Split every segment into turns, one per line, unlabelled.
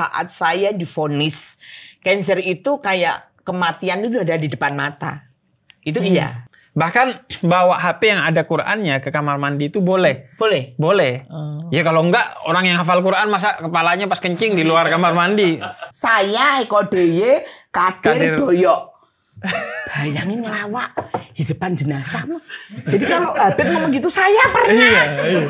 saat saya difonis kanker itu kayak kematian itu udah ada di depan
mata. Itu hmm. iya. Bahkan bawa HP yang ada Qurannya ke kamar mandi itu boleh. Boleh. Boleh. Hmm. Ya kalau enggak orang yang hafal Quran masa kepalanya pas kencing di luar kamar mandi.
Saya Eko Deye Kadir, Kadir. Doyok. Bayangin ngelawak
di depan jenazah. Jadi kalau Habib ngomong
gitu saya pernah. Iya,
iya.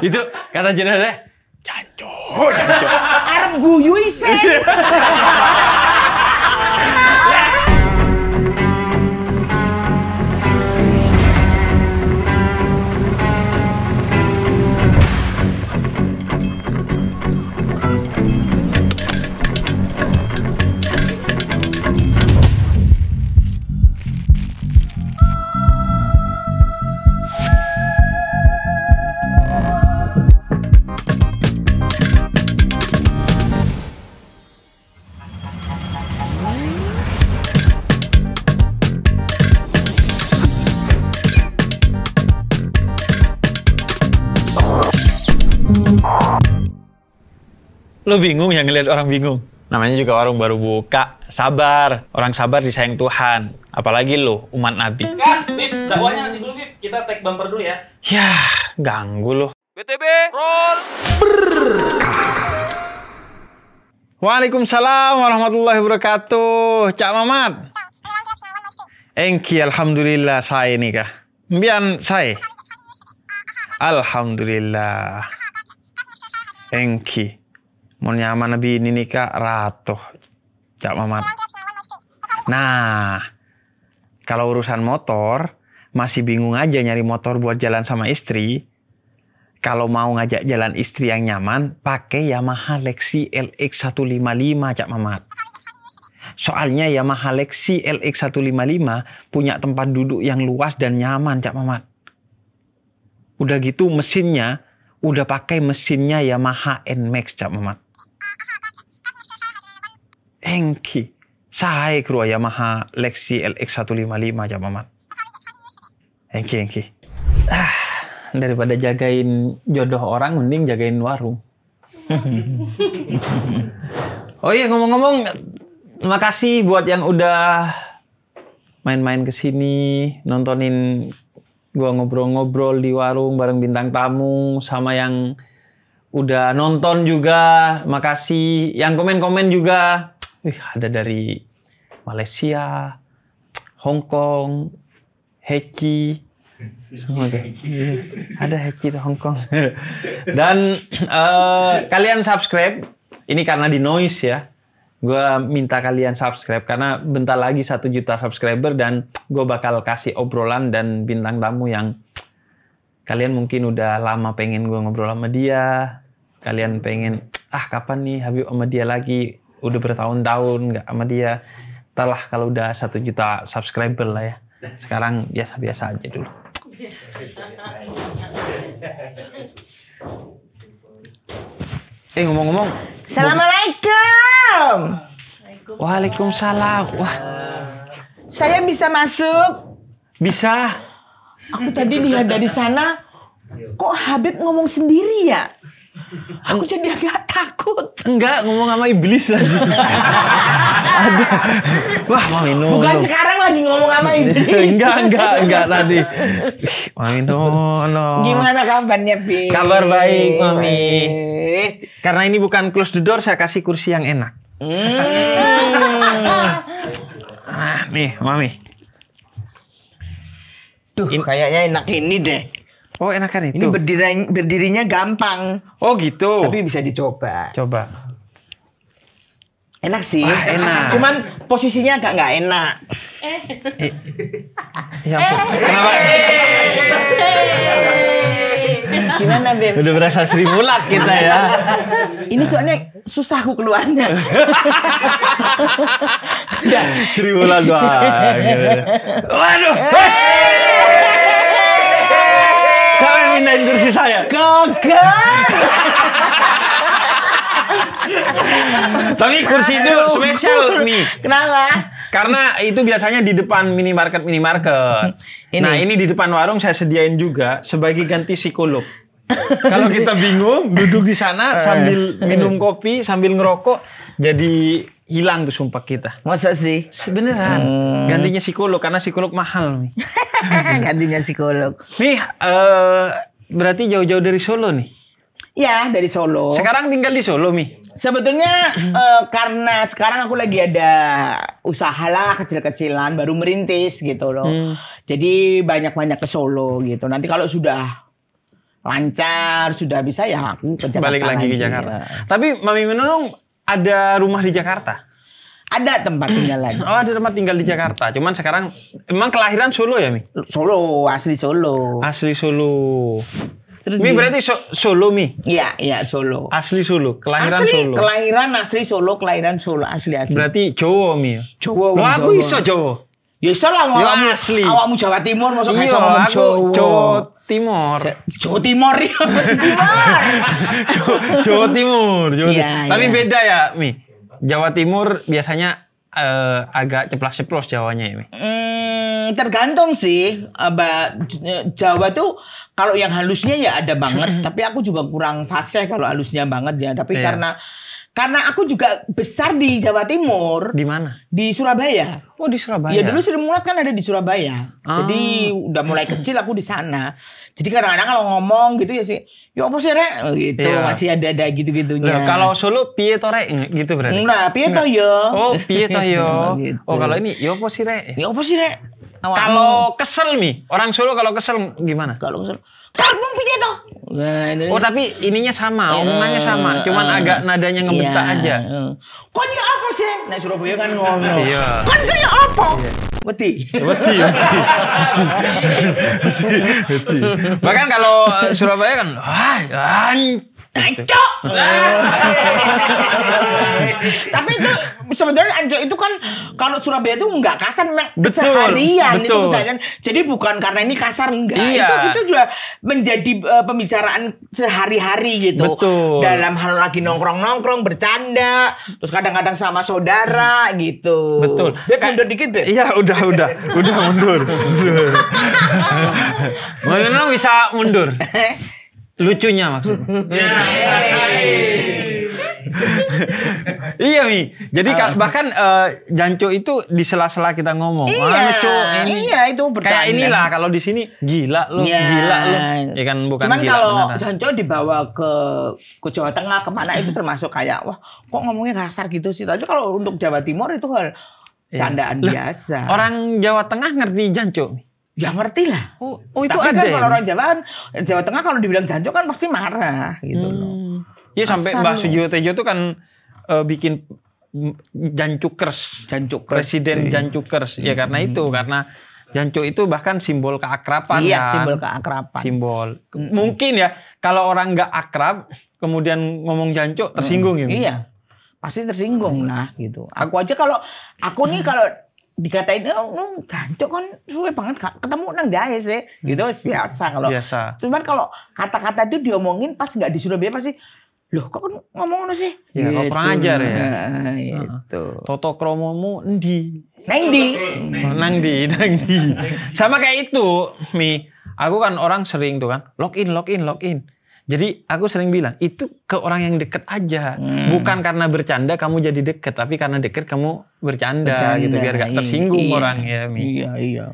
itu kata jenazah
Jancu, jancu. Arab guyu isen.
Lo bingung yang ngeliat orang bingung. Namanya juga warung baru buka. Sabar. Orang sabar disayang Tuhan. Apalagi lo, umat Nabi. Kan, Bip, dakwahnya nanti dulu, Bip. Kita tag bumper dulu ya. Yah, ganggu lo. BTB, roll. Brrrr. Waalaikumsalam warahmatullahi wabarakatuh. Cak Mamat. Engki, Alhamdulillah saya ini kah? Mbian saya. Alhamdulillah. Engki. Mau nyaman nabi ini nih kak ratu, Cak mamat. Nah, kalau urusan motor, masih bingung aja nyari motor buat jalan sama istri. Kalau mau ngajak jalan istri yang nyaman, pakai Yamaha Lexi LX155, Cak Mamat. Soalnya Yamaha Lexi LX155 punya tempat duduk yang luas dan nyaman, Cak Mamat. Udah gitu mesinnya, udah pakai mesinnya Yamaha NMAX, Cak Mamat. Engki. sahih kru Yamaha Lexi LX155 ya mama. Engki, engki. Ah, daripada jagain jodoh orang, mending jagain warung. oh iya ngomong-ngomong, makasih buat yang udah main-main ke sini, nontonin gua ngobrol-ngobrol di warung bareng bintang tamu sama yang udah nonton juga, makasih. Yang komen-komen juga, wih ada dari Malaysia, Hong Kong, Heki, semua tuh. ada Heki tuh Hong Kong. Dan uh, kalian subscribe, ini karena di noise ya. Gue minta kalian subscribe karena bentar lagi satu juta subscriber dan gue bakal kasih obrolan dan bintang tamu yang kalian mungkin udah lama pengen gue ngobrol sama dia kalian pengen ah kapan nih Habib sama dia lagi udah bertahun-tahun nggak sama dia telah kalau udah satu juta subscriber lah ya sekarang biasa-biasa aja dulu eh ngomong-ngomong Assalamualaikum Waalaikumsalam wah
saya bisa masuk bisa aku tadi lihat dari sana kok Habib ngomong sendiri ya Aku jadi agak
takut. Enggak, ngomong sama iblis lagi. Ada. Wah, minum. Bukan sekarang lagi ngomong sama iblis. enggak, enggak, enggak tadi. Minum. No. Gimana kabarnya, Bi? Kabar baik, Mami. Karena ini bukan close the door, saya kasih kursi yang enak. Hmm. Ah, nih, Mami. Duh, In kayaknya enak ini deh. Oh enakan itu.
Ini berdirinya, berdirinya gampang.
Oh gitu. Tapi bisa dicoba. Coba.
Enak sih. Wah, enak. Cuman posisinya agak nggak enak. Eh.
Ya Kenapa? Eh. Gimana
Bim? Udah berasa Sri Mulat kita ya. Ini soalnya susah aku keluarnya.
ya. Sri Mulat doang. Gitu.
Waduh. Eh. Kalian mintain kursi saya. Kagak. Tapi kursi itu spesial nih. Kenapa? Karena itu biasanya di depan minimarket minimarket. Ini. Nah ini di depan warung saya sediain juga sebagai ganti psikolog Kalau kita bingung duduk di sana eh. sambil minum kopi sambil ngerokok jadi hilang tuh sumpah kita. Masa sih? Sebenarnya Hmm. Gantinya psikolog karena psikolog mahal nih. Gantinya psikolog. Nih, uh, berarti jauh-jauh dari Solo nih? Ya, dari Solo. Sekarang tinggal di Solo, Mi? Sebetulnya
uh, karena sekarang aku lagi ada usaha lah kecil-kecilan, baru merintis gitu loh. Hmm. Jadi banyak-banyak ke Solo gitu. Nanti kalau sudah
lancar, sudah bisa ya aku ke Jakarta Balik lagi, lagi ke Jakarta. Ya. Tapi Mami Menolong ada rumah di Jakarta? ada tempat tinggal lagi. Oh, ada tempat tinggal di Jakarta. Cuman sekarang emang kelahiran Solo ya, Mi? Solo, asli Solo. Asli Solo. Terus Mi berarti so Solo Mi? Iya, iya Solo. Asli Solo, kelahiran asli, Solo.
kelahiran asli Solo, kelahiran Solo asli asli. Berarti
Jawa Mi. Jawa. Lo aku iso Jawa. Ya iso lah Ya Asli. Awakmu
Jawa Timur masuk iso ngomong Jawa. Jawa Timur. Jawa Timur. Jawa Timur.
Jawa Timur. Jawa Timur. Ya, Tapi ya. beda ya Mi. Jawa Timur biasanya uh, agak ceplas-ceplos Jawanya ya?
Hmm, tergantung sih. Aba, eh, Jawa tuh kalau yang halusnya ya ada banget, hmm. tapi aku juga kurang fase kalau halusnya banget ya. Tapi yeah. karena karena aku juga besar di Jawa Timur. Di mana? Di Surabaya. Oh di Surabaya. Ya dulu Sri Mulat kan ada di Surabaya. Ah. Jadi udah mulai kecil aku di sana. Jadi kadang-kadang kalau ngomong gitu ya sih, ya apa sih rek gitu iya. masih ada ada gitu gitunya. Nah, kalau
Solo piye to rek gitu berarti. Nah, piye to yo. Oh, piye to yo. gitu. Oh, kalau ini ya apa sih rek? Ya apa sih rek? Kalau kesel nih orang Solo kalau kesel gimana? Kalau kesel Karbon pijet nah, Oh tapi ininya sama, ya. omongannya sama, cuman eh, agak nadanya ya. ngebentak aja.
Uh. apa sih? Nah Surabaya kan ngomong. Iya. Kon kayak apa? Beti. Beti,
beti. beti, beti. Bahkan kalau Surabaya
kan, wah, Ancok.
Tapi itu sebenarnya anjo itu kan kalau Surabaya itu nggak kasar memang betul, seharian betul. itu misalnya. Jadi bukan karena ini kasar enggak. Iya. Itu itu juga menjadi uh, pembicaraan sehari-hari gitu. Betul. Dalam hal lagi nongkrong-nongkrong, bercanda, terus kadang-kadang sama saudara gitu. Betul. Beb mundur dikit, Beb. Iya, udah udah,
udah mundur. mundur. Mungkin bisa mundur. Lucunya maksudnya. iya mi. Jadi uh, bahkan uh, Janco itu di sela-sela kita ngomong. Iya, ah, lucu. Ini.
Iya itu bertanya. Kayak inilah
kalau di sini gila lu, yeah. gila lu. Ya kan bukan Cuman gila. kalau jancu Janco
dibawa ke ke Jawa Tengah kemana itu termasuk kayak wah kok ngomongnya kasar gitu sih. Tapi kalau untuk Jawa Timur itu hal iya. candaan iya. biasa.
Orang Jawa Tengah ngerti Janco. Mi? Ya ngerti lah. Oh, oh itu Tapi ada. Kan kalau orang
Jawa kan, Jawa Tengah kalau dibilang jancuk kan pasti marah gitu hmm. loh.
Iya sampai Mbak Sujiwo Tejo tuh kan uh, bikin jancukers, Jancuk. Presiden iya. jancukers. Hmm. Ya karena hmm. itu, karena jancuk itu bahkan simbol keakrapan. iya, kan. simbol
keakrapan.
Simbol. Hmm. Mungkin ya kalau orang nggak akrab kemudian ngomong jancuk tersinggung hmm. ya. Iya.
Pasti tersinggung lah gitu. Aku aja kalau aku nih kalau dikatain oh, lu gancok kan suwe banget gak ketemu nang jahe sih hmm. gitu biasa kalau biasa. cuman kalau kata-kata itu diomongin pas nggak disuruh bebas pasti loh kok ngomong ngono sih ya gitu. kurang ajar
ya itu toto kromomu endi nang di nang di nang di sama kayak itu mi aku kan orang sering tuh kan login login login jadi aku sering bilang itu ke orang yang deket aja, hmm. bukan karena bercanda kamu jadi deket, tapi karena deket kamu bercanda, bercanda gitu biar gak iya, tersinggung iya, orang ya Mi. Iya iya.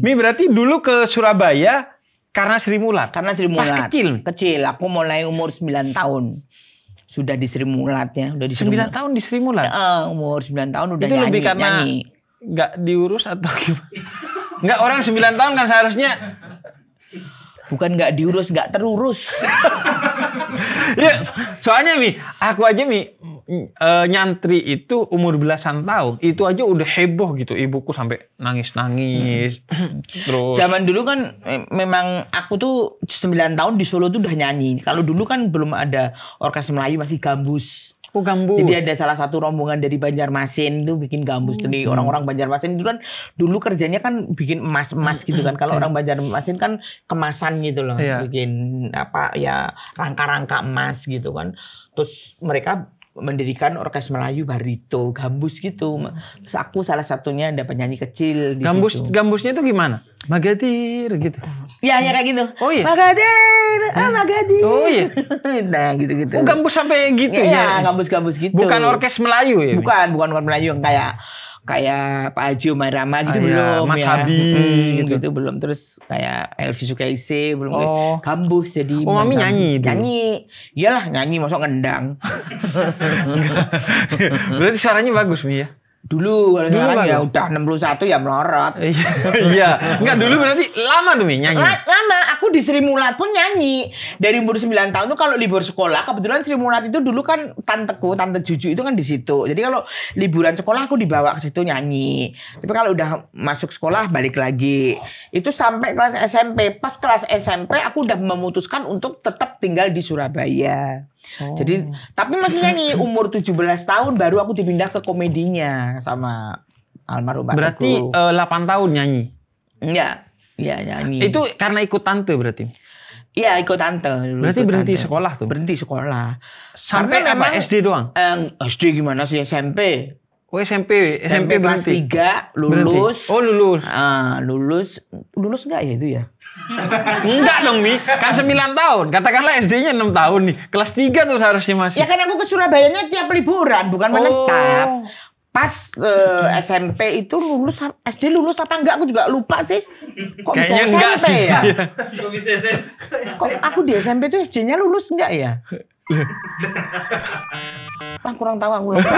Mi berarti dulu ke Surabaya karena Sri Mulat. Karena Sri Mulat. Pas
kecil. Kecil, aku mulai umur 9 tahun sudah di Sri Mulat ya, Sudah di 9 tahun di Sri Mulat. Uh, umur 9 tahun udah itu nyanyi. Itu lebih karena nyanyi. gak diurus atau gimana?
Enggak orang 9 tahun kan seharusnya bukan nggak diurus nggak terurus ya soalnya mi aku aja mi uh, nyantri itu umur belasan tahun itu aja udah heboh gitu ibuku sampai nangis nangis hmm. terus zaman dulu kan e, memang aku tuh 9 tahun di Solo
tuh udah nyanyi kalau dulu kan belum ada orkes Melayu masih gambus Oh gambus. Jadi ada salah satu rombongan dari Banjarmasin itu bikin gambus. Hmm. Jadi orang-orang Banjarmasin itu kan dulu kerjanya kan bikin emas-emas gitu kan. Kalau hmm. orang Banjarmasin kan kemasan gitu loh, yeah. bikin apa ya rangka-rangka emas gitu kan. Terus mereka mendirikan orkes Melayu barito gambus gitu. Hmm. Terus aku salah satunya ada penyanyi kecil di gambus, situ.
Gambusnya itu gimana? Magadir gitu. Ya, hanya kayak gitu. Oh iya. Magadir, ah Magadir. Oh iya. nah, gitu-gitu. Oh, gambus sampai gitu iya, ya. Iya, gambus-gambus gitu. Bukan orkes Melayu ya.
Bukan, bukan orkes Melayu yang kayak kayak Pak Haji Umar Rama gitu ah, iya. belum Mas ya. hmm, gitu. gitu belum terus kayak Elvi Sukaisi belum gitu. oh. kambus jadi Oh Mami nyanyi itu. Nyanyi. Iyalah nyanyi masuk ngendang.
Berarti suaranya bagus Mi ya. Dulu kalau dulu sekarang ya udah 61 ya melorot. Iya, iya. Enggak dulu berarti lama tuh Mi nyanyi.
lama, aku di Sri Mulat pun nyanyi. Dari umur 9 tahun tuh kalau libur sekolah, kebetulan Sri Mulat itu dulu kan tanteku, tante Juju itu kan di situ. Jadi kalau liburan sekolah aku dibawa ke situ nyanyi. Tapi kalau udah masuk sekolah balik lagi. Itu sampai kelas SMP. Pas kelas SMP aku udah memutuskan untuk tetap tinggal di Surabaya. Oh. Jadi tapi maksudnya nih umur 17 tahun baru aku dipindah ke komedinya sama almarhum Berarti
uh, 8 eh, tahun nyanyi? Enggak. Iya nyanyi. Itu karena ikut tante berarti? Iya ikut
tante. Dulu berarti ikut berhenti tante. sekolah tuh? Berhenti sekolah. Sampai apa SD doang? Eh, SD
gimana sih SMP? Oh SMP, SMP, SMP kelas tiga lulus. Oh lulus. Ah lulus, lulus enggak ya itu ya? enggak dong Mi, kan sembilan tahun. Katakanlah SD-nya enam tahun nih. Kelas tiga tuh harusnya masih. Ya kan aku ke Surabaya nya tiap liburan,
bukan oh. menetap. Pas uh, eh, SMP itu lulus SD lulus apa enggak aku juga lupa sih. Kok Kayaknya bisa SMP enggak sih. ya? Iya. Kok Kok aku di SMP tuh SD-nya lulus enggak ya? ah kurang tahu aku lupa.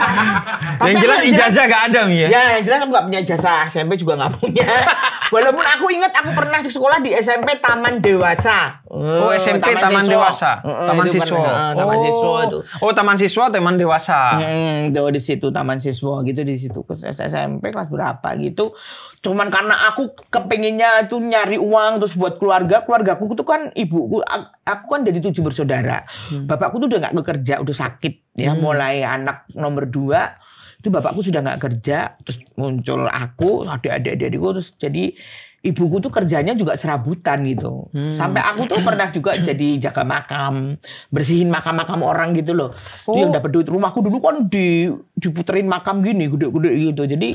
yang jelas ijazah gak ada Mia. Ya? ya yang jelas aku gak punya ijazah SMP juga gak punya. Walaupun aku ingat aku pernah sekolah di SMP Taman Dewasa. Oh, eh, SMP Taman, Taman Dewasa. Taman siswa. uh, Taman oh. siswa tuh.
Oh, Taman siswa, Taman
Dewasa. Hmm, tuh di situ Taman siswa gitu di situ SMP kelas berapa gitu. Cuman karena aku kepinginnya tuh nyari uang terus buat keluarga, keluargaku tuh kan ibuku aku kan dari tujuh bersaudara. Hmm. Bapakku tuh udah nggak bekerja, udah sakit ya, hmm. mulai anak nomor dua itu bapakku sudah nggak kerja, terus muncul aku, adik-adik-adikku, terus jadi ibuku tuh kerjanya juga serabutan gitu. Hmm. Sampai aku tuh pernah juga jadi jaga makam, bersihin makam-makam orang gitu loh. Oh. Dia yang dapat duit rumahku dulu kan di diputerin makam gini gede-gede gitu. Jadi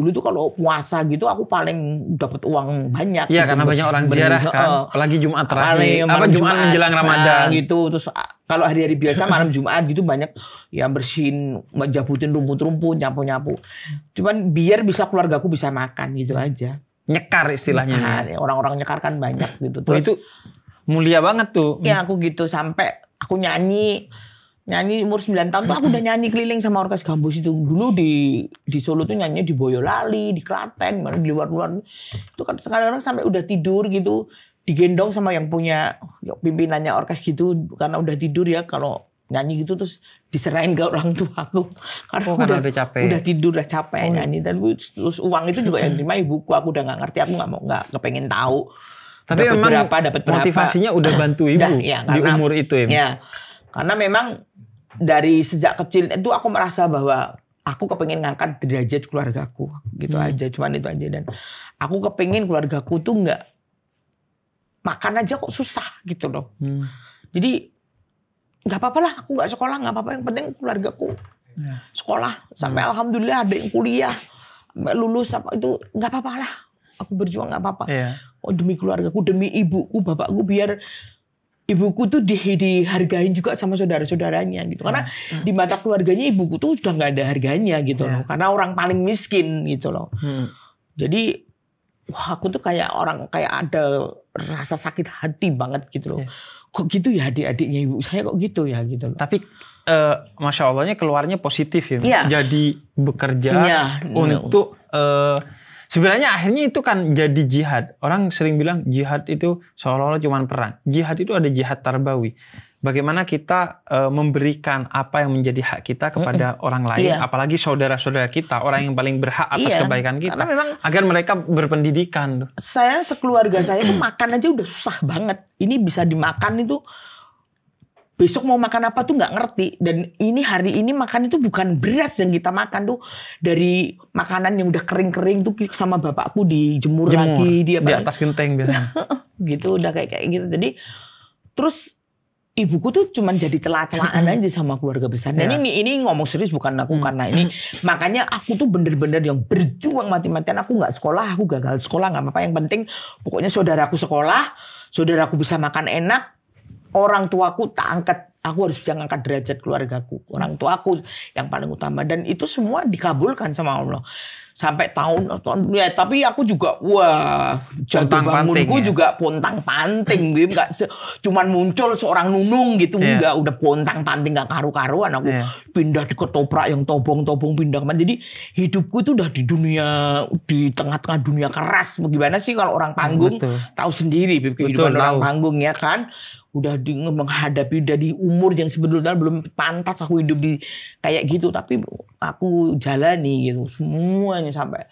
dulu tuh kalau puasa gitu aku paling dapat uang banyak. Iya gitu. karena banyak orang ziarah kan. Oh,
apalagi Jumat terakhir. Apa Jumat, menjelang nah, Ramadan nah, gitu. Terus ah, kalau hari-hari biasa malam Jumat
gitu banyak yang bersihin, menjabutin rumput-rumput, nyapu-nyapu. Cuman biar bisa keluargaku bisa makan gitu aja. Nyekar istilahnya. Orang-orang nyekar kan banyak gitu. Terus oh, itu mulia banget tuh. Ya aku gitu sampai aku nyanyi nyanyi umur 9 tahun tuh aku udah nyanyi keliling sama orkes gambus itu dulu di di Solo tuh nyanyi di Boyolali di Klaten mana di luar-luar itu kan sekarang sampai udah tidur gitu digendong sama yang punya ya, pimpinannya orkes gitu karena udah tidur ya kalau nyanyi gitu terus diserahin ke orang tua aku karena, oh, karena udah, udah capek udah tidur udah capek oh. nyanyi dan terus uang itu juga yang terima ibuku aku udah nggak ngerti aku nggak mau nggak kepengen tahu
tapi dapet memang berapa motivasinya berapa motivasinya udah
bantu ibu nah, ya, karena, di umur itu ya, ya karena memang dari sejak kecil itu aku merasa bahwa aku kepengen ngangkat derajat keluargaku gitu hmm. aja cuman itu aja dan aku kepengen keluargaku tuh nggak makan aja kok susah gitu loh hmm. jadi nggak apa-apa lah aku nggak sekolah nggak apa-apa yang penting keluargaku ya. sekolah hmm. sampai hmm. alhamdulillah ada yang kuliah lulus apa itu nggak apa-apa lah aku berjuang nggak apa-apa ya. oh demi keluargaku demi ibuku bapakku biar ibuku tuh di, dihargain juga sama saudara-saudaranya gitu. Karena hmm. di mata keluarganya ibuku tuh sudah nggak ada harganya gitu yeah. loh. Karena orang paling miskin gitu loh. Hmm. Jadi wah aku tuh kayak orang kayak ada rasa sakit hati banget gitu loh.
Yeah. Kok gitu ya adik-adiknya ibu saya kok gitu ya gitu loh. Tapi uh, masya Allahnya keluarnya positif ya. Yeah. Jadi bekerja yeah. Iya, untuk uh, Sebenarnya akhirnya itu kan jadi jihad. Orang sering bilang jihad itu seolah-olah cuma perang. Jihad itu ada jihad tarbawi. Bagaimana kita e, memberikan apa yang menjadi hak kita kepada mm -mm. orang lain, iya. apalagi saudara-saudara kita, orang yang paling berhak atas iya, kebaikan kita, memang agar mereka berpendidikan.
Saya sekeluarga saya itu makan aja udah susah banget. Ini bisa dimakan itu besok mau makan apa tuh nggak ngerti dan ini hari ini makan itu bukan beras yang kita makan tuh dari makanan yang udah kering-kering tuh sama bapakku dijemur Jemur, lagi dia di atas
genteng biasanya
gitu udah kayak kayak gitu jadi terus ibuku tuh cuman jadi celah-celahan aja sama keluarga besar dan ya. ini ini ngomong serius bukan aku hmm. karena ini makanya aku tuh bener-bener yang berjuang mati-matian aku nggak sekolah aku gagal sekolah nggak apa-apa yang penting pokoknya saudaraku sekolah saudaraku bisa makan enak orang tuaku tak angkat aku harus bisa ngangkat derajat keluargaku orang tuaku yang paling utama dan itu semua dikabulkan sama Allah sampai tahun tahun ya tapi aku juga wah jatuh bangunku ya? juga pontang panting Bim nggak cuman muncul seorang nunung gitu yeah. nggak udah pontang panting nggak karu karuan aku yeah. pindah di ketoprak yang tobong tobong pindah kemana jadi hidupku itu udah di dunia di tengah tengah dunia keras bagaimana sih kalau orang panggung Betul. tahu sendiri Bim kehidupan Betul, orang tahu. panggung ya kan udah di, menghadapi dari umur yang sebetulnya belum pantas aku hidup di kayak gitu tapi aku jalani gitu semuanya sampai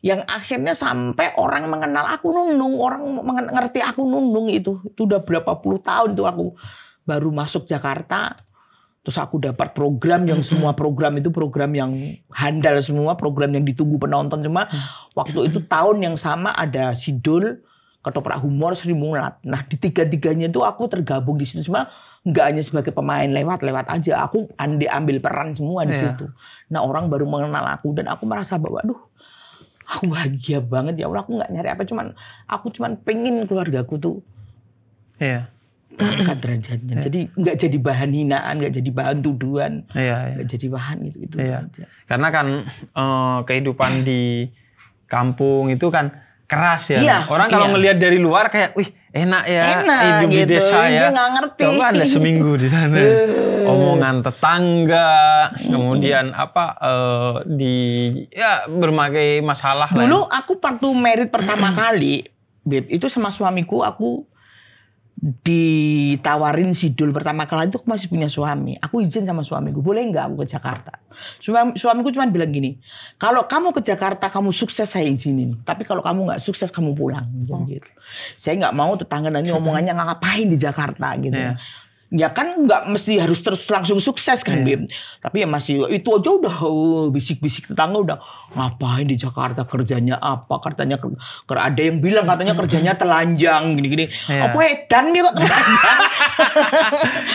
yang akhirnya sampai orang mengenal aku nunung orang mengerti aku nunung itu itu udah berapa puluh tahun tuh aku baru masuk Jakarta terus aku dapat program yang hmm. semua program itu program yang handal semua program yang ditunggu penonton cuma hmm. waktu itu tahun yang sama ada Sidul ketoprak humor, Sri Mulat. Nah di tiga-tiganya itu aku tergabung di situ semua. Nggak hanya sebagai pemain lewat-lewat aja. Aku ambil peran semua di yeah. situ. Nah orang baru mengenal aku dan aku merasa bahwa aduh aku bahagia banget ya Allah aku nggak nyari apa cuman aku cuman pengen keluargaku tuh yeah iya. angkat derajatnya. Iya. Jadi nggak jadi bahan hinaan, nggak jadi bahan tuduhan, iya, iya. nggak jadi bahan gitu itu.
Karena kan eh, kehidupan di kampung itu kan keras ya. Iya, Orang kalau iya. ngelihat dari luar kayak, wih enak ya enak, hidup gitu. di desa ya. Dia gak ngerti. Coba ada seminggu di sana, eh. omongan tetangga, kemudian apa uh, di ya berbagai masalah. Dulu lah.
aku waktu merit pertama kali, Beb, itu sama suamiku aku ditawarin sidul pertama kali itu aku masih punya suami. Aku izin sama suamiku, boleh nggak aku ke Jakarta? Suami, suamiku cuma bilang gini, kalau kamu ke Jakarta kamu sukses saya izinin, tapi kalau kamu nggak sukses kamu pulang. Oh. Gitu. Saya nggak mau tetangga nanti omongannya ngapain di Jakarta gitu. Yeah ya kan nggak mesti harus terus langsung sukses kan yeah. Bim. Tapi ya masih ya itu aja udah oh, bisik-bisik oh, tetangga udah ngapain di Jakarta kerjanya apa katanya ker, ada yang bilang katanya kerjanya telanjang gini-gini. Yeah. Apa edan nih kok telanjang?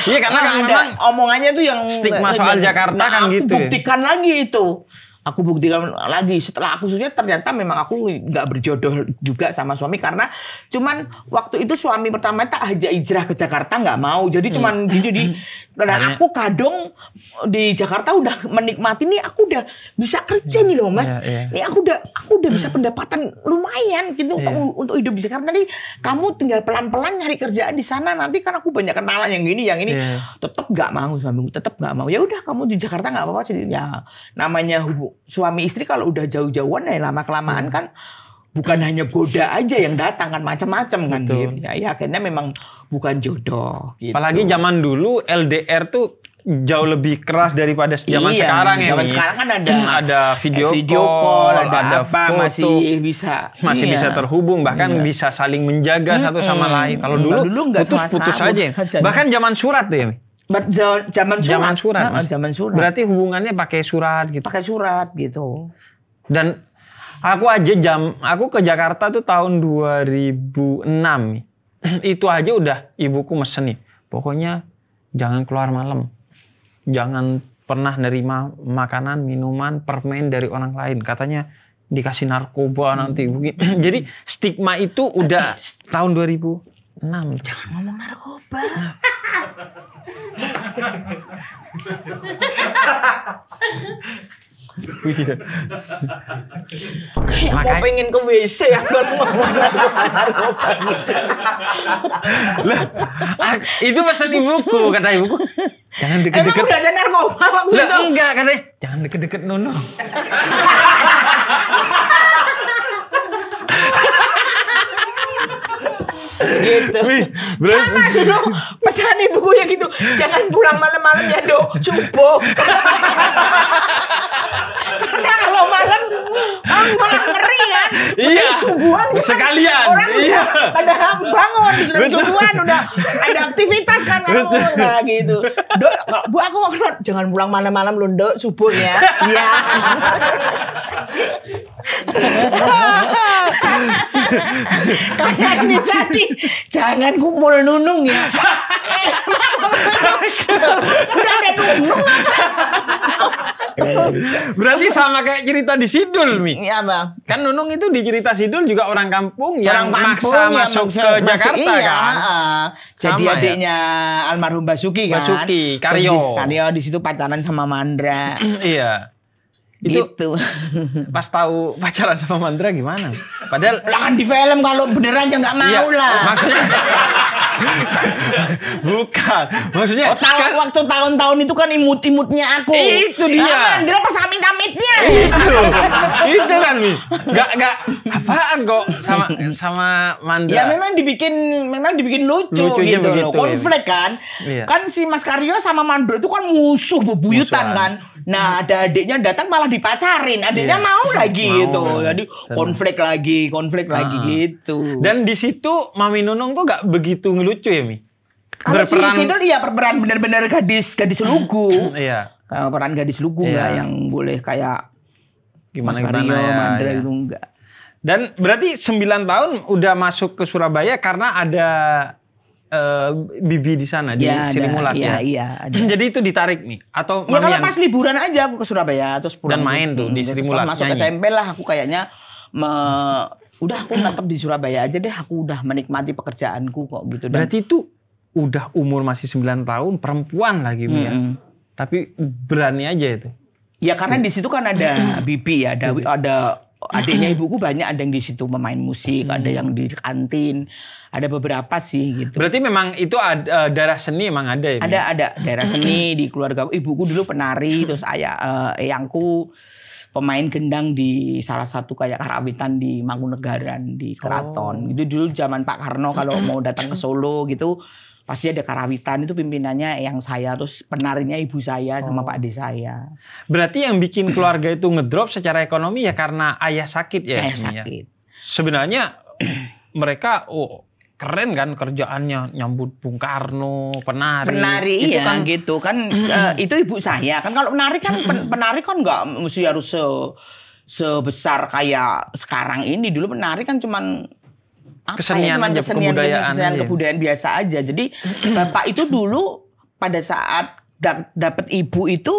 Iya karena nah, kan memang omongannya tuh yang stigma soal Jakarta nah, kan gitu. Ya. Buktikan lagi itu aku buktikan lagi setelah aku sudah ternyata memang aku nggak berjodoh juga sama suami karena cuman waktu itu suami pertama tak aja hijrah ke Jakarta nggak mau jadi hmm. cuman hmm. jadi dan aku kadung di Jakarta udah menikmati nih aku udah bisa kerja hmm. nih loh mas yeah, yeah. nih aku udah aku udah bisa hmm. pendapatan lumayan gitu yeah. untuk, iya. untuk hidup di Jakarta nih kamu tinggal pelan pelan nyari kerjaan di sana nanti kan aku banyak kenalan yang gini yang ini yeah. tetap nggak mau suamiku tetap nggak mau ya udah kamu di Jakarta nggak apa apa jadi ya namanya hubung suami istri kalau udah jauh-jauhan ya lama kelamaan hmm. kan bukan hanya goda aja yang datang kan macam-macam kan gitu. Ya, ya akhirnya memang bukan
jodoh gitu. Apalagi zaman dulu LDR tuh jauh lebih keras daripada zaman iya, sekarang ya. Zaman sekarang kan ada ada video, video call, call ada, ada apa foto, masih bisa masih iya. bisa terhubung bahkan iya. bisa saling menjaga hmm, satu sama hmm, lain. Kalau dulu, dulu putus-putus putus aja. Bahkan zaman surat deh zaman surat. Zaman surat. Nah, zaman surat. Berarti hubungannya pakai surat gitu. Pakai surat gitu. Dan aku aja jam aku ke Jakarta tuh tahun 2006. Itu aja udah ibuku mesen nih. Pokoknya jangan keluar malam. Jangan pernah nerima makanan, minuman, permen dari orang lain. Katanya dikasih narkoba nanti. Hmm. Jadi stigma itu udah tahun 2000 6. jangan ngomong
narkoba iya. Kayak Makanya... mau pengen ke
WC ya buat ngomong narkoba gitu.
lah, ah, itu pesan ibuku kata ibuku. Jangan deket-deket. Emang udah ada narkoba waktu itu? Enggak, katanya. Jangan deket-deket Nunung. gitu. Wih, jangan dulu
tuh pesan gitu. Jangan pulang malam-malam ya dok, cupo. Enggak kalau malam bangun malah ngeri
kan.
Iya. Subuhan kan sekalian. Orang iya. pada bangun sudah subuhan udah
ada aktivitas kan kalau nah gitu. Dok, Bu aku mau keluar. Jangan pulang malam-malam lu, Dok, subuh ya. Iya. Kalian ini tadi jangan kumpul nunung ya.
Eh, udah ada nunung apa? Berarti sama kayak cerita di Sidul, Mi. Iya, Bang. Kan Nunung itu di cerita Sidul juga orang kampung yang orang kampung maksa yang masuk ke ke Jakarta iya, kan. Uh, jadi sama, ya? adiknya
ya? almarhum Basuki kan. Basuki, Karyo. di, Karyo di situ pacaran sama Mandra.
iya. Itu gitu. pas tahu pacaran sama Mandra gimana? Padahal lah kan di film kalau beneran jangan nggak iya, mau iya, lah. Maksudnya Bukan. Maksudnya oh, tahun, kan,
waktu tahun-tahun itu kan imut-imutnya aku. Itu dia. Dia pas amit-amitnya. Itu.
itu kan nih Gak gak apaan kok sama sama Manda Ya memang
dibikin memang dibikin lucu Lucunya gitu Konflik kan. Iya. Kan si Mas Karyo sama Mandra itu kan musuh bebuyutan Musuhan. kan. Nah, hmm. ada adiknya datang malah dipacarin. Adiknya yeah. mau lagi mau, gitu. Kan.
Jadi Senang. konflik lagi, konflik ah. lagi gitu. Dan di situ Mami Nunung tuh gak begitu ngelucu ya, Mi? Kalau berperan... si Sidul
iya berperan benar-benar gadis gadis lugu. iya. Kalau peran gadis
lugu ya gak yang boleh kayak gimana Mas gimana Mario, ya, Mandra gitu iya. enggak. Dan berarti 9 tahun udah masuk ke Surabaya karena ada uh, bibi di sana ya, di mulat iya, ya. Iya, iya. Ada. Jadi itu ditarik nih atau Ya kalau yang... pas liburan aja aku ke Surabaya terus pulang dan main tuh hmm, di Mulat. Masuk nyanyi. SMP lah aku kayaknya me,
udah aku tetap di Surabaya aja deh aku udah menikmati pekerjaanku kok gitu dan, Berarti
itu udah umur masih 9 tahun perempuan lagi hmm. ya. Tapi berani aja itu. Ya karena di situ kan ada bibi ya, ada ada adiknya ibuku banyak ada yang di
situ memain musik, hmm. ada yang di kantin, ada beberapa sih gitu. Berarti memang itu
ada, eh, darah seni memang ada ya? Ada
ada darah hmm. seni di keluarga ibuku dulu penari, hmm. terus ayah eh, uh, eyangku pemain gendang di salah satu kayak karawitan di Mangunegaran di keraton. Oh. Itu dulu zaman Pak Karno kalau mau datang ke Solo gitu pasti ada karawitan itu pimpinannya yang saya terus penarinya ibu saya oh. sama pak de saya.
Berarti yang bikin keluarga itu ngedrop secara ekonomi ya karena ayah sakit ya. Ayah ya. sakit. Ya. Sebenarnya mereka oh keren kan kerjaannya nyambut Bung Karno, penari. Penari itu iya kan, gitu kan uh,
itu ibu saya. Kan kalau penari kan pen, penari kan nggak mesti harus se sebesar kayak sekarang ini. Dulu penari kan cuman apa kesenian ya, aja, kesenian, kebudayaan, kesenian, iya. kebudayaan biasa aja. Jadi bapak itu dulu pada saat da dapat ibu itu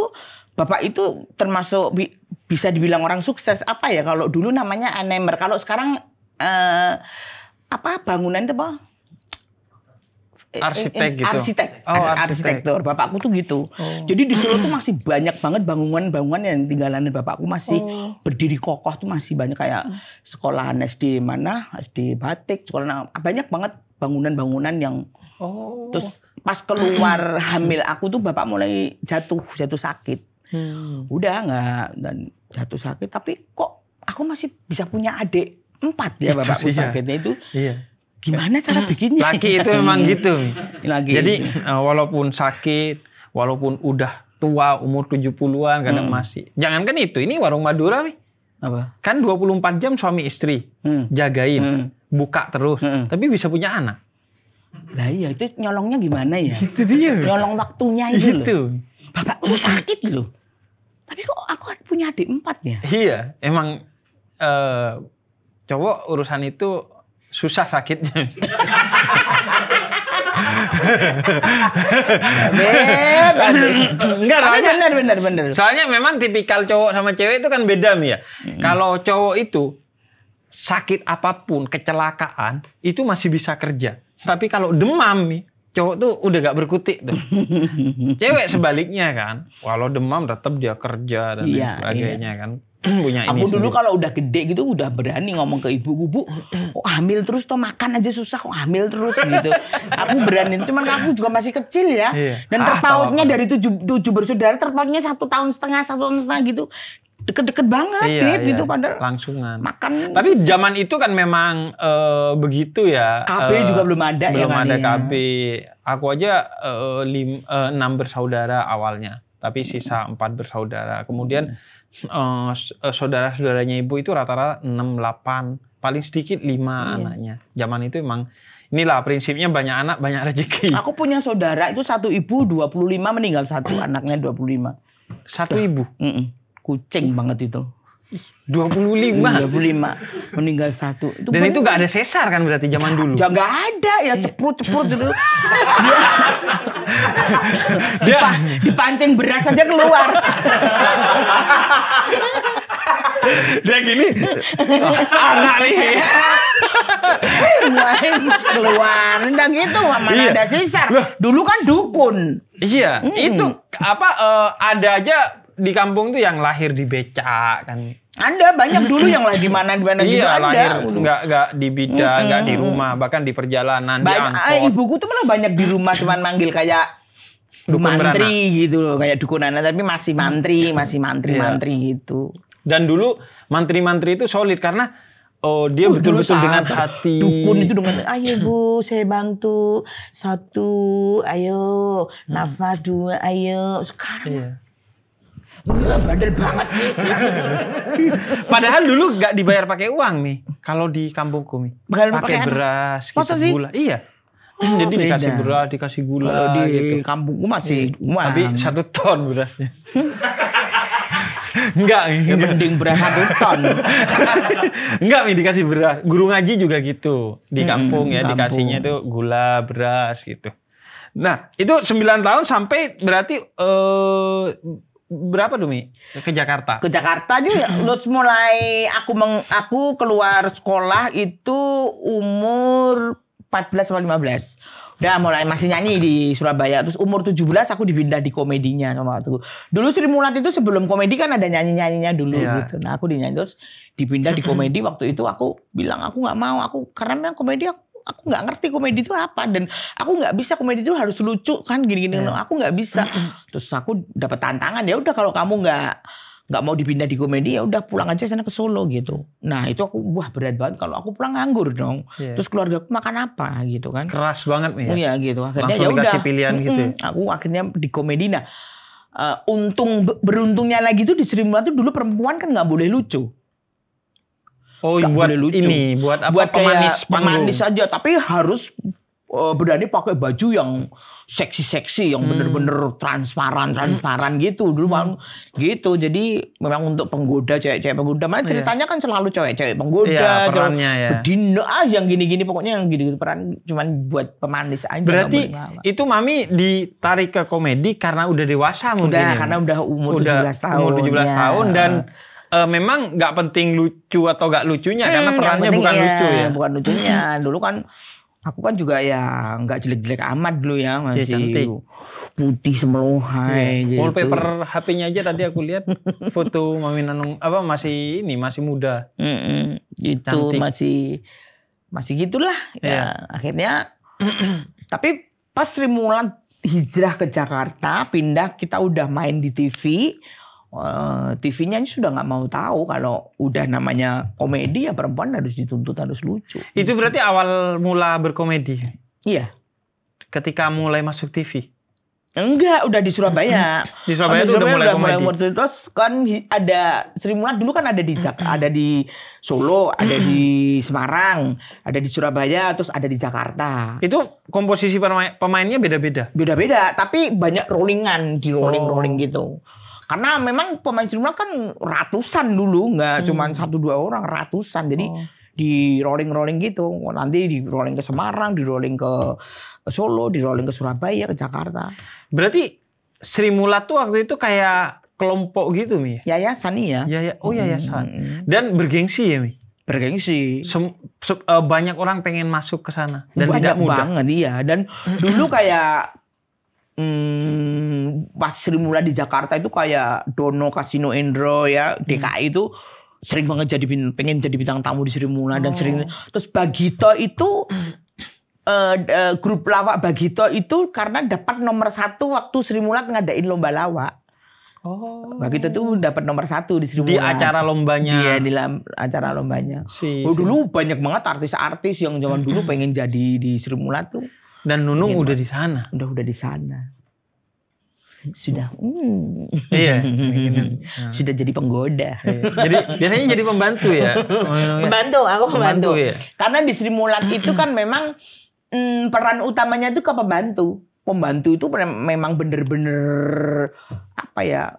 bapak itu termasuk bi bisa dibilang orang sukses apa ya kalau dulu namanya anemer kalau sekarang eh, apa bangunan itu apa Eh, arsitek eh, gitu. Arsitek. Oh, arsitek. arsitektur. Bapakku tuh gitu. Oh. Jadi di Solo tuh masih banyak banget bangunan-bangunan yang tinggalan bapakku masih oh. berdiri kokoh tuh masih banyak kayak hmm. sekolah SD mana, SD Batik, sekolah nah, banyak banget bangunan-bangunan yang
oh. Terus
pas keluar hamil aku tuh bapak mulai jatuh, jatuh sakit. Hmm. Udah nggak dan jatuh sakit tapi kok aku masih bisa punya adik empat ya bapakku sakitnya itu. Iya gimana cara hmm. bikinnya? Laki itu memang hmm. gitu.
Laki Jadi eh, walaupun sakit, walaupun udah tua umur 70-an kadang hmm. masih. Jangankan itu, ini warung Madura nih. Apa? Kan 24 jam suami istri. Hmm. Jagain, hmm. buka terus, hmm. tapi bisa punya anak.
Lah iya, itu nyolongnya gimana ya? itu dia. Nyolong waktunya itu. Itu.
Bapak udah sakit loh. Tapi kok aku kan punya adik empat ya? Iya, emang eh, cowok urusan itu susah sakitnya. Enggak, soalnya benar benar benar. Soalnya memang tipikal cowok sama cewek itu kan beda ya. Hmm. Kalau cowok itu sakit apapun, kecelakaan itu masih bisa kerja. Tapi kalau demam nih, cowok tuh udah gak berkutik tuh. Cewek sebaliknya kan, walau demam tetap dia kerja dan iya, sebagainya iya. kan. punya ini. Aku dulu kalau udah gede gitu udah berani ngomong ke ibu,
ibu oh, hamil terus toh makan aja susah, kok hamil terus gitu." aku berani, cuman aku juga masih kecil ya. Iya. Dan ah, terpautnya ah, dari tujuh, tujuh bersaudara terpautnya satu tahun setengah, satu tahun setengah gitu deket-deket banget iya, iya. gitu padahal
langsungan makan tapi zaman itu kan memang e, begitu ya KB e, eh, juga belum ada ya belum ya kan ada ya. KB aku aja e, lim, e, enam bersaudara awalnya tapi sisa empat bersaudara kemudian hmm uh, saudara-saudaranya ibu itu rata-rata 6 delapan paling sedikit lima iya. anaknya. Zaman itu emang inilah prinsipnya banyak anak banyak rezeki. Aku punya saudara itu satu ibu dua puluh lima meninggal satu anaknya dua puluh lima Satu Duh. ibu.
Mm -mm. Kucing banget itu. 25. 25 meninggal satu.
Itu Dan itu gak ada sesar kan berarti zaman dulu. Ya gak
ada ya iya. ceprut-ceprut dulu, dia, dia dipancing beras aja keluar.
dia gini anak nih keluar dan gitu mana iya. ada sesar dulu kan dukun iya hmm. itu apa uh, ada aja di kampung tuh yang lahir di beca kan.
Ada banyak dulu yang lagi mana di mana gitu, iya, gitu ada. Lahir, enggak
enggak di bida, mm -hmm. enggak di rumah, bahkan di perjalanan Baik di angkot.
Eh, ibuku tuh malah banyak di rumah
cuman manggil kayak Dukun mantri berana. gitu loh, kayak dukunana tapi masih mantri, mm. masih mantri-mantri iya. gitu. Dan dulu mantri-mantri itu solid karena Oh dia uh, betul-betul uh, dengan hati. Dukun itu
dengan ayo bu saya bantu satu ayo hmm. nafas dua ayo sekarang.
yeah. Wah, bandel banget sih. Padahal dulu gak dibayar pakai uang nih. Kalau di kampungku nih. Pakai beras, kita gitu, gula. Iya. Oh, Jadi beda. dikasih beras, dikasih gula oh, di gitu. kampungku masih iya. uang. Tapi satu ton berasnya. Enggak, ya mending beras satu ton. Enggak, nih dikasih beras. Guru ngaji juga gitu. Di hmm, kampung hmm, ya, kampung. dikasihnya tuh gula, beras gitu. Nah, itu 9 tahun sampai berarti eh berapa Dumi? Ke Jakarta. Ke Jakarta
aja ya. hmm. terus mulai aku meng, aku keluar sekolah itu umur 14 atau 15. Udah mulai masih nyanyi di Surabaya. Terus umur 17 aku dipindah di komedinya sama aku. Dulu Sri Mulat itu sebelum komedi kan ada nyanyi-nyanyinya dulu yeah. gitu. Nah, aku dinyanyi terus dipindah di komedi waktu itu aku bilang aku nggak mau aku karena memang komedi aku aku nggak ngerti komedi itu apa dan aku nggak bisa komedi itu harus lucu kan gini-gini yeah. aku nggak bisa terus aku dapat tantangan ya udah kalau kamu nggak nggak mau dipindah di komedi ya udah pulang aja sana ke Solo gitu. Nah itu aku wah berat banget kalau aku pulang nganggur dong. Yeah. Terus keluarga aku makan apa gitu kan?
Keras banget nih. Ya? Iya gitu. Akhirnya ya udah. pilihan mm -mm, gitu. Ya.
Aku akhirnya di komedi nah. Uh, untung beruntungnya lagi tuh di Sri Mulat tuh dulu perempuan kan nggak boleh lucu. Oh, gak buat lucu. ini, buat apa? Buat pemanis panggung. Gitu. Pemanis aja, tapi harus eh, berani pakai baju yang seksi-seksi, yang hmm. bener-bener hmm. transparan, transparan hmm. gitu dulu hmm. gitu. Jadi memang untuk penggoda cewek-cewek penggoda. Mana iya. ceritanya yeah. kan selalu cewek-cewek penggoda, yeah, perannya ya. Bedino, ah yang gini-gini pokoknya yang gini-gini peran cuman buat pemanis aja. Berarti itu
Mami ditarik ke komedi karena udah dewasa mungkin. Udah, ya? karena udah umur udah, 17 tahun. Umur 17 ya. tahun iya. dan uh, memang nggak penting lucu atau gak lucunya hmm, karena perannya bukan ya, lucu ya. Bukan
lucunya. Dulu kan aku kan juga ya nggak jelek-jelek amat dulu ya iya, masih ya, cantik. putih semelohai iya, ya. gitu. Wallpaper
HP-nya aja tadi aku lihat foto Mami Nanung apa masih ini masih muda. hmm, -mm,
masih masih gitulah ya. ya akhirnya
tapi pas
Sri hijrah ke Jakarta pindah kita udah main di TV Eh, TV-nya sudah nggak mau tahu kalau udah namanya komedi ya perempuan harus dituntut
harus lucu. Itu berarti awal mula berkomedi. Iya. Ketika mulai masuk TV. Enggak, udah di Surabaya. di Surabaya, itu Surabaya udah mulai udah komedi. Mulai, terus
kan ada Sri Mulat dulu kan ada di Jak ada di Solo, ada di Semarang, ada di Surabaya, terus ada di Jakarta. Itu komposisi pemainnya beda-beda. Beda-beda, tapi banyak rollingan di rolling-rolling oh. gitu. Karena memang pemain Trimurah kan ratusan dulu, nggak hmm. cuma satu dua orang, ratusan. Jadi oh. di rolling rolling gitu. Nanti di rolling ke Semarang, di rolling ke Solo, di rolling ke Surabaya, ke Jakarta.
Berarti Sri Mulat tuh waktu itu kayak kelompok gitu Mi? Yayasan iya. ya? ya. oh yayasan. Hmm. Dan bergengsi ya Mi? bergengsi. Sem, se, uh, banyak orang pengen masuk ke sana dan banyak tidak mudah. banget iya dan dulu kayak
hmm, pas Sri Mula di Jakarta itu kayak Dono Casino Endro ya DKI hmm. itu sering banget jadi pengen jadi bintang tamu di Sri Mula oh. dan sering oh. terus Bagito itu Uh, uh, grup lawak Bagito itu karena dapat nomor satu waktu Sri Mulat ngadain lomba lawak. Oh. Begitu tuh dapat nomor satu di Sri Di acara lombanya. Iya, di acara lombanya. Si, oh, dulu banyak banget artis-artis yang zaman dulu pengen jadi di Sri Mulat tuh. Dan Nunung udah di sana. Udah udah di sana. Sudah, hmm. iya, sudah jadi penggoda. Iya. Jadi biasanya jadi pembantu ya. Pembantu, aku pembantu. pembantu ya? Karena di Sri Mulat itu kan memang hmm, peran utamanya itu ke pembantu. Pembantu itu memang bener-bener apa ya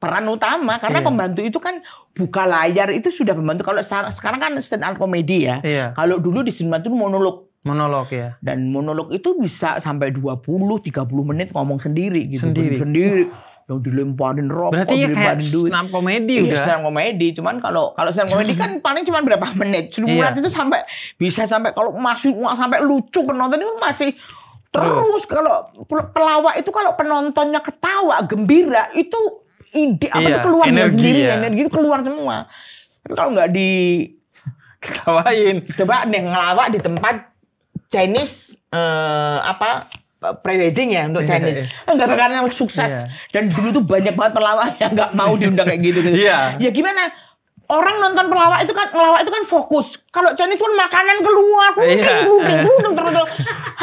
peran utama karena iya. pembantu itu kan buka layar itu sudah pembantu kalau sekarang kan stand up comedy ya. iya. Kalau dulu di sinema itu monolog.
Monolog ya.
Dan monolog itu bisa sampai 20 30 menit ngomong sendiri gitu. Sendiri. Sendiri. Yang dilemparin rokok, Berarti ya kayak duit. stand komedi iya, udah. stand komedi, cuman kalau kalau stand komedi kan paling cuman berapa menit. Cuma iya. itu sampai bisa sampai kalau masih sampai lucu penonton itu masih terus kalau pelawak itu kalau penontonnya ketawa, gembira itu ide apa iya, tuh keluar energi, ya. energi itu keluar semua. Tapi kalau nggak di ketawain. Coba deh ngelawak di tempat Chinese uh, apa prewedding ya untuk Chinese. Iya. Enggak bakalan sukses. Iya. Dan dulu tuh banyak banget pelawak yang nggak mau diundang kayak gitu. gitu. Yeah. Ya gimana? orang nonton pelawak itu kan pelawak itu kan fokus. Kalau Chinese tuh kan makanan keluar, iya. kuning, kuning,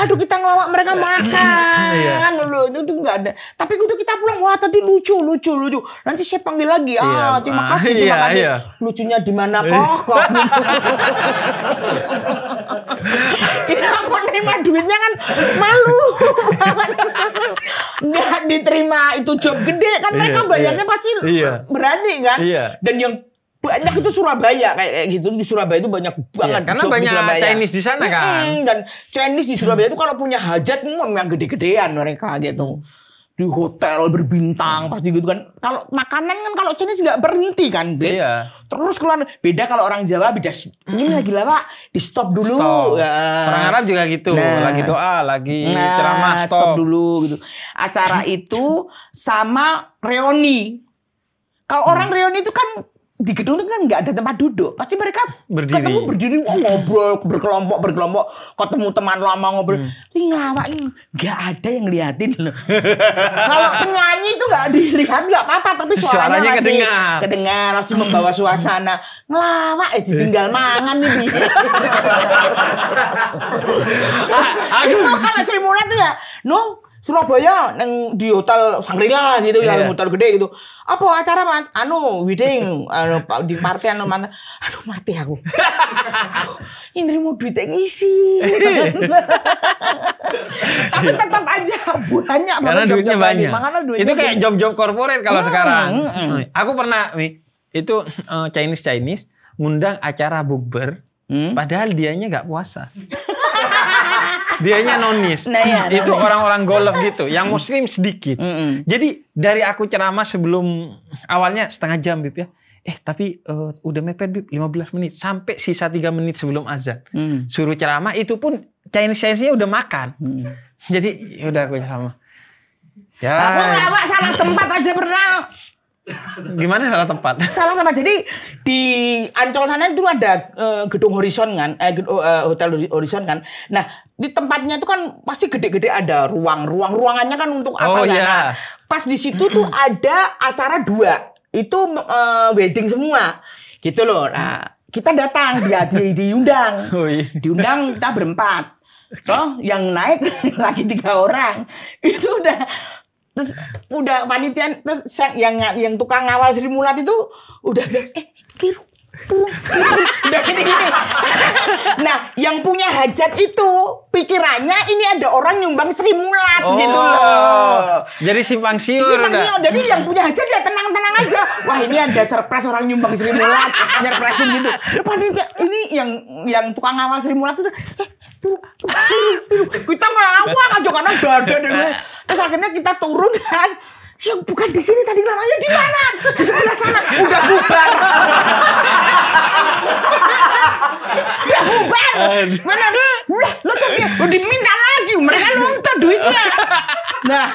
aduh kita ngelawak mereka iya. makan iya. itu itu nggak ada tapi udah kita pulang wah tadi lucu lucu lucu nanti saya panggil lagi iya. ah iya, terima ah, kasih terima iya, kasih iya. lucunya di mana iya. kok kita mau nerima duitnya kan malu nggak diterima itu job gede kan mereka bayarnya pasti berani kan dan yang banyak itu Surabaya kayak, kayak gitu di Surabaya itu banyak iya, banget ya, karena banyak di Chinese di sana kan hmm, dan Chinese di Surabaya itu kalau punya hajat mm, memang gede-gedean mereka gitu mm. di hotel berbintang mm. pasti gitu kan kalau makanan kan kalau Chinese nggak berhenti kan bed iya. terus keluar beda kalau orang Jawa beda ini lagi lama di stop dulu stop. Ya. orang Arab juga gitu nah. lagi doa lagi nah, ceramah stop. stop dulu gitu acara itu sama reuni kalau hmm. orang reuni itu kan di gedung itu kan nggak ada tempat duduk. Pasti mereka berdiri. ketemu berdiri oh, ngobrol berkelompok berkelompok ketemu teman lama ngobrol. Hmm. Ini ngelawak nggak ada yang liatin Kalau penyanyi itu nggak dilihat nggak apa-apa tapi suaranya, suaranya masih kedengar. kedengar masih membawa suasana. Ngelawak eh tinggal mangan nih. Aku kan Sri Mulat tuh ya, Nung Surabaya neng di hotel Sangrila gitu yeah. ya, hotel gede gitu. Apa acara Mas? Anu wedding anu di party anu mana? Aduh mati aku. ini mau yang isi Tapi iya. tetap aja banyak Karena job duitnya banyak. duitnya itu kayak gitu. job-job korporat kalau hmm, sekarang. Hmm, hmm.
Aku pernah nih itu uh, eh, Chinese Chinese ngundang acara bukber hmm? padahal dianya nggak puasa dianya nonis. Nah, ya, itu orang-orang golf gitu. Yang muslim sedikit. Mm -hmm. Jadi dari aku ceramah sebelum awalnya setengah jam Bib ya. Eh tapi uh, udah mepet Bib belas menit sampai sisa tiga menit sebelum azan. Mm. Suruh ceramah itu pun Chinese Chinese-nya udah makan. Mm. Jadi ya udah aku ceramah. Ya. Aku lewat salah tempat
aja pernah.
Gimana salah tempat?
Salah tempat. Jadi di Ancol sana itu ada uh, gedung Horizon kan, eh, gedung, uh, oh, eh, hotel Horizon kan. Nah di tempatnya itu kan pasti gede-gede ada ruang, ruang ruangannya kan untuk apa oh, kan? ya Yeah. Nah, pas di situ tuh ada acara dua, itu uh, wedding semua, gitu loh. Nah kita datang dia di, diundang, diundang kita berempat. Toh yang naik lagi tiga orang itu udah terus udah panitian terus yang yang tukang ngawal Sri Mulat itu udah eh keliru udah gini gini nah yang punya hajat itu pikirannya ini ada orang nyumbang Sri Mulat oh, gitu loh
jadi simpang siur simpang siur udah.
jadi yang punya hajat ya tenang tenang aja wah ini ada surprise orang nyumbang Sri Mulat surprise gitu panitia ini yang yang tukang ngawal Sri Mulat itu eh, tuh, tuh, tuh, tuh, kita malah awang aja karena gak ada Terus akhirnya kita turun kan. Ya bukan di sini tadi lamanya di mana? Di sebelah sana. Udah bubar. Udah bubar. Mana? Udah, lo tuh dia lo diminta lagi. Mereka nuntut duitnya.
Nah,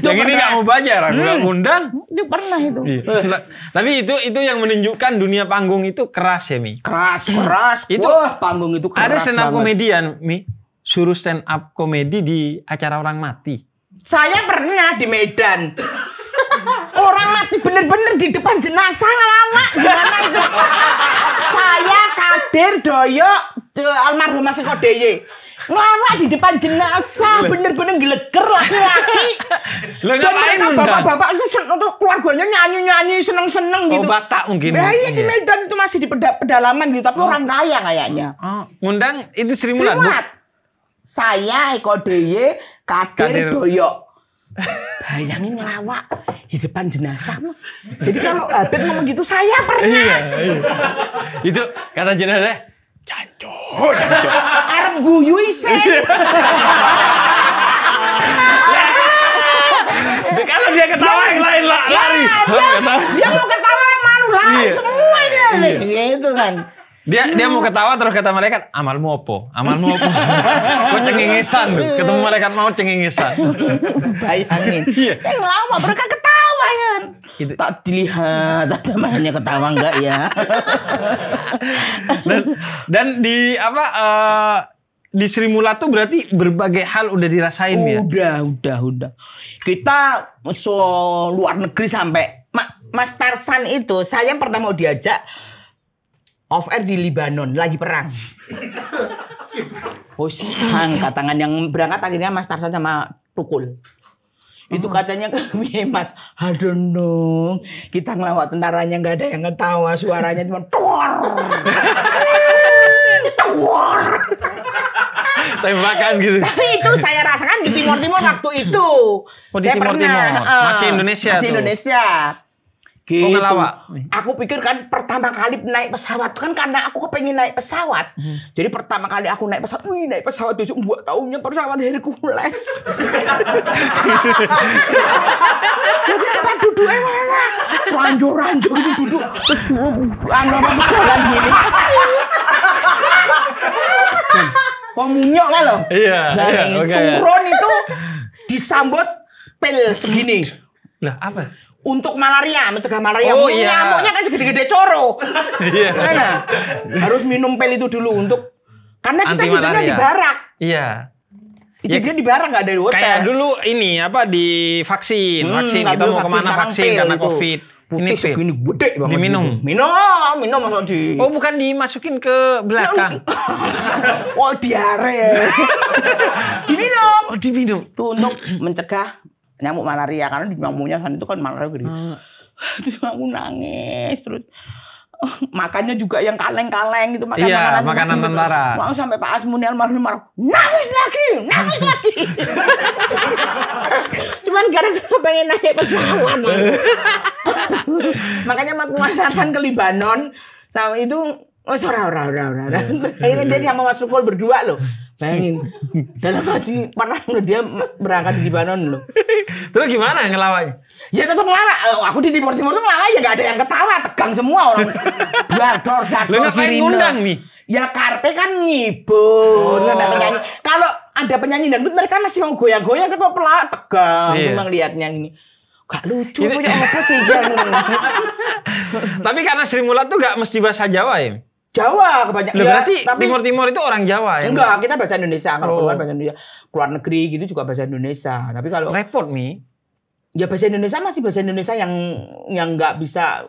yang pernah. ini nggak mau bayar, aku nggak hmm. undang. Itu pernah itu. Iya. Nah, tapi itu itu yang menunjukkan dunia panggung itu keras ya Mi. Keras, keras. Itu Wah, panggung itu keras. Ada stand up komedian Mi suruh stand up komedi di acara orang mati.
Saya pernah di Medan. Orang mati bener-bener di depan jenazah ngelama. gimana itu? Saya kader doyo almarhumah Seko Deye. ngelama di depan jenazah bener-bener geleger laki-laki.
Dan bapak-bapak
itu untuk keluarganya nyanyi-nyanyi seneng-seneng oh, gitu. Oh Batak mungkin. Nah, iya di iya. Medan itu masih di peda pedalaman gitu tapi oh. orang kaya kayaknya. Oh.
Ngundang itu Sri Mulat.
Saya Eko Deye Kadir, doyok. Bayangin ngelawak
di depan jenazah. Jadi kalau Abed ngomong
gitu saya pernah.
Iya, iya. Itu kata jenazah, janjo, janjo.
Arab guyu isen. Iya. Nah, kalau dia ketawa yang lain lari. Iya, dia, mau ketawa malu lari iya. semua dia. ya Gitu kan
dia dia mau ketawa terus kata mereka amalmu opo amalmu opo kok cengengesan tuh ketemu mereka mau cengengesan
bayangin yang eh, lama mereka ketawa ya kan?
itu. tak dilihat
ada mainnya ketawa enggak
ya dan, dan di apa uh, di Sri Mula tuh berarti berbagai hal udah dirasain udah, ya? Udah,
udah, udah.
Kita so luar negeri sampai Mas Tarsan
itu saya pernah mau diajak off air di Libanon lagi perang. Husang katangan yang berangkat akhirnya Mas Tarsan sama Tukul. Itu hmm. katanya kami Mas, aduh dong, kita ngelawat tentaranya nggak ada yang ketawa, suaranya cuma tuar, tuar. Tembakan gitu. Tapi itu saya rasakan di Timur Timur waktu itu. Oh, di saya Timur Timur. Pernah, uh, masih Indonesia. Masih tuh. Indonesia Gitu. Oh, Aku pikir kan pertama kali naik pesawat kan karena aku kepengen naik pesawat. Hmm. Jadi pertama kali aku naik pesawat, wih naik pesawat itu buat tahunya pesawat Hercules. Jadi apa duduknya mana? Ranjur-ranjur gitu duduk. Terus anu apa pegangan gini. Wong munyok kan, kan loh.
Iya. Dari Iya, okay. Turun
iya. itu disambut pel segini. Nah, apa? untuk malaria, mencegah malaria. Oh, iya. Nyamuknya kan segede-gede coro. Iya. iya karena harus minum pel itu dulu untuk karena kita hidupnya di barak.
Iya. Ya, dia di barak nggak ada di hotel. Kayak dulu ini apa di vaksin, hmm, vaksin kita mau vaksin, kemana vaksin karena itu. covid. Putih ini segini gede banget. Diminum. Gitu. Minum, minum masuk di. Oh, bukan dimasukin ke belakang. oh, diare. diminum. Oh, diminum. Tuh untuk
mencegah nyamuk malaria karena di nyamuknya hmm. sana itu kan malaria gede. Hmm. terus aku nangis terus makannya juga yang kaleng-kaleng gitu makan iya, makanan makanan gitu. tentara. Mau sampai Pak Asmuni almarhum marah, nangis lagi, nangis lagi. Cuman gara-gara pengen naik pesawat. Makanya mau masakan ke Libanon sama itu Oh, ora ora ora ora. Akhirnya dia sama Mas Sukul berdua loh. Bayangin dalam masih pernah loh dia berangkat di Lebanon loh. Terus gimana ngelawanya? Ya tetap ngelawak. Aku di Timur Timur tuh ngelawak ya gak ada yang ketawa, tegang semua orang. dor, dador, Lu ngapain ngundang nih? Ya Karpe kan ngibur, oh. penyanyi. Kalau ada penyanyi dangdut mereka masih mau goyang-goyang kok pelak
tegang yeah. cuma
ngelihatnya ini. Gak lucu punya
apa sih Tapi karena Sri Mulat tuh gak mesti bahasa Jawa ya? Jawa kebanyakan. Ya, berarti tapi, Timur Timur
itu orang Jawa ya? Enggak, kita bahasa Indonesia. Kalau oh. keluar bahasa Indonesia, keluar negeri gitu juga bahasa Indonesia. Tapi kalau repot mi. Ya bahasa Indonesia masih bahasa Indonesia yang yang nggak bisa.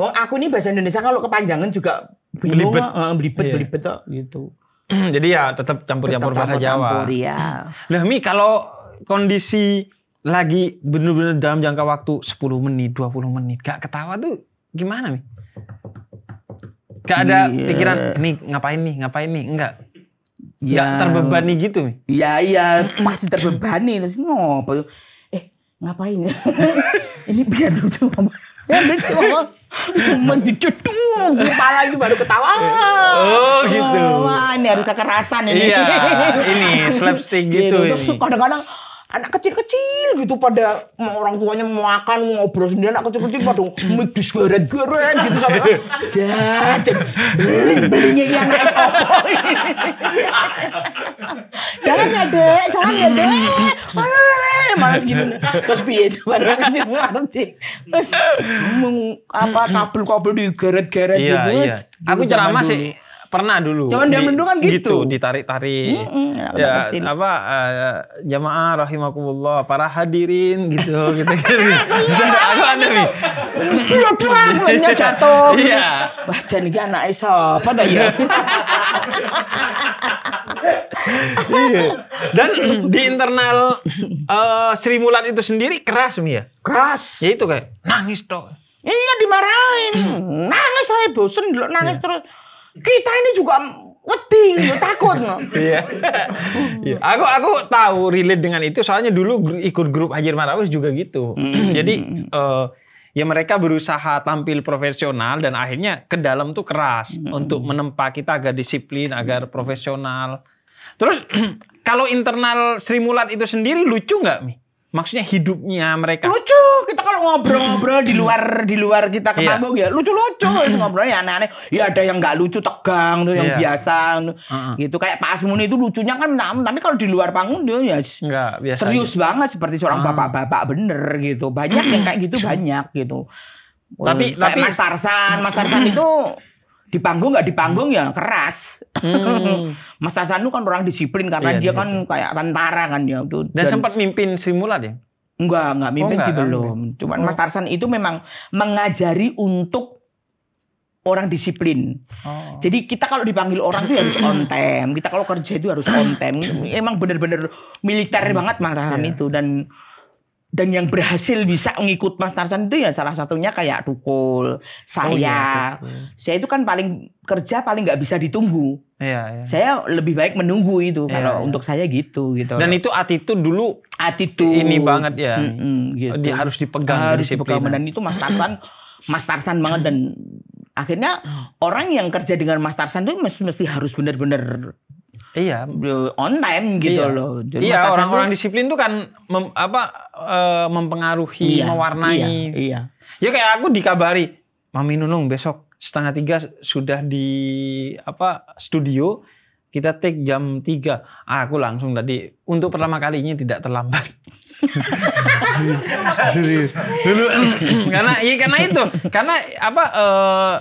Wong aku ini bahasa Indonesia kalau kepanjangan juga belibet, uh, belibet, iya. belibet ah, gitu.
Jadi ya tetap campur-campur bahasa Jawa. Campur, ya. Nah, Mi kalau kondisi lagi bener-bener dalam jangka waktu 10 menit, 20 menit gak ketawa tuh gimana, Mi? Gak ada yeah. pikiran, nih ngapain nih, ngapain nih, enggak.
Ya. yeah. terbebani gitu. Iya, iya, masih terbebani. Terus ngopo. Eh, ngapain ya? Ini biar lucu mama. Ya, lucu ngomong. tuh kepala itu baru ketawa. Oh, gitu. Wah, ini harus kekerasan ini. Iya, ini slapstick gitu. Iya, terus kadang-kadang, anak kecil-kecil gitu pada orang tuanya mau makan mau ngobrol sendiri anak kecil-kecil pada mik digeret-geret gitu sampai jajan
beling-belingnya ini iya, anak sopo
jangan ya dek jangan ya dek malas gitu terus piye coba anak kecil kan ngerti terus apa kabel-kabel digeret-geret iya, gitu iya. aku gitu, ceramah sih Pernah dulu. Cuman di, zaman dulu kan gitu. Gitu,
ditarik-tarik. Mm -mm, ya, kecil. apa uh, jamaah rahimakumullah, para hadirin gitu gitu. gitu. aku iya, ada nih. Dua tuang banyak jatuh. Iya.
Wah, jan anak iso apa dah ya?
Iya. Dan di internal uh, Sri Mulat itu sendiri keras Mia. Ya? Keras. Ya itu kayak nangis toh. Iya dimarahin. nangis saya bosen dulu nangis ya. terus kita ini juga wedi
takut no.
Iya. iya. Aku aku tahu relate dengan itu soalnya dulu ikut grup Hajar Marawis juga gitu. Hmm. Jadi uh, ya mereka berusaha tampil profesional dan akhirnya ke dalam tuh keras hmm. untuk menempa kita agar disiplin, agar profesional. Terus kalau internal Sri Mulat itu sendiri lucu nggak Mi? maksudnya hidupnya mereka lucu kita kalau ngobrol-ngobrol di luar di luar kita ke iya.
panggung yeah. ya lucu-lucu ngobrolnya aneh-aneh ya ada yang nggak lucu tegang tuh yang yeah. biasa uh -uh. gitu kayak Pak Asmuni itu lucunya kan nah, tapi kalau di luar panggung dia ya Enggak, biasa serius aja. banget seperti seorang ah. bapak-bapak bener gitu banyak yang kayak gitu banyak gitu tapi tapi Mas Tarsan Mas Tarsan itu di panggung nggak di panggung ya keras. Hmm. Mas Tasanu kan orang disiplin karena iya, dia iya, kan iya. kayak tentara kan dia. Dan, dan sempat mimpin simula ya? Enggak, enggak mimpin oh, sih enggak, belum. Enggak. Cuman oh. Mas Tarsan itu memang mengajari untuk orang disiplin. Oh. Jadi kita kalau dipanggil orang itu ya harus on time. Kita kalau kerja itu harus on time. Emang bener-bener militer hmm. banget Mas Tarsan yeah. itu dan dan yang berhasil bisa ngikut Mas Tarsan itu ya salah satunya kayak Tukul, saya. Oh, iya, saya itu kan paling kerja paling nggak bisa ditunggu. Iya, iya. Saya lebih baik menunggu itu iya, kalau iya. untuk saya gitu gitu. Dan itu attitude dulu attitude ini banget ya. Mm -mm, gitu. Dia harus dipegang harus dipegang dan itu Mas Tarsan Mas Tarsan banget dan akhirnya orang yang kerja dengan Mas Tarsan itu mesti, mesti harus benar-benar
Iya, on time gitu iya. loh. Jadi iya, orang-orang disiplin tuh kan mem, apa uh, mempengaruhi, iya, mewarnai. Iya, iya. Ya kayak aku dikabari, Mami Nunung besok setengah tiga sudah di apa studio kita take jam tiga Ah, aku langsung tadi untuk pertama kalinya tidak terlambat. Dulu karena iya karena itu. Karena apa uh,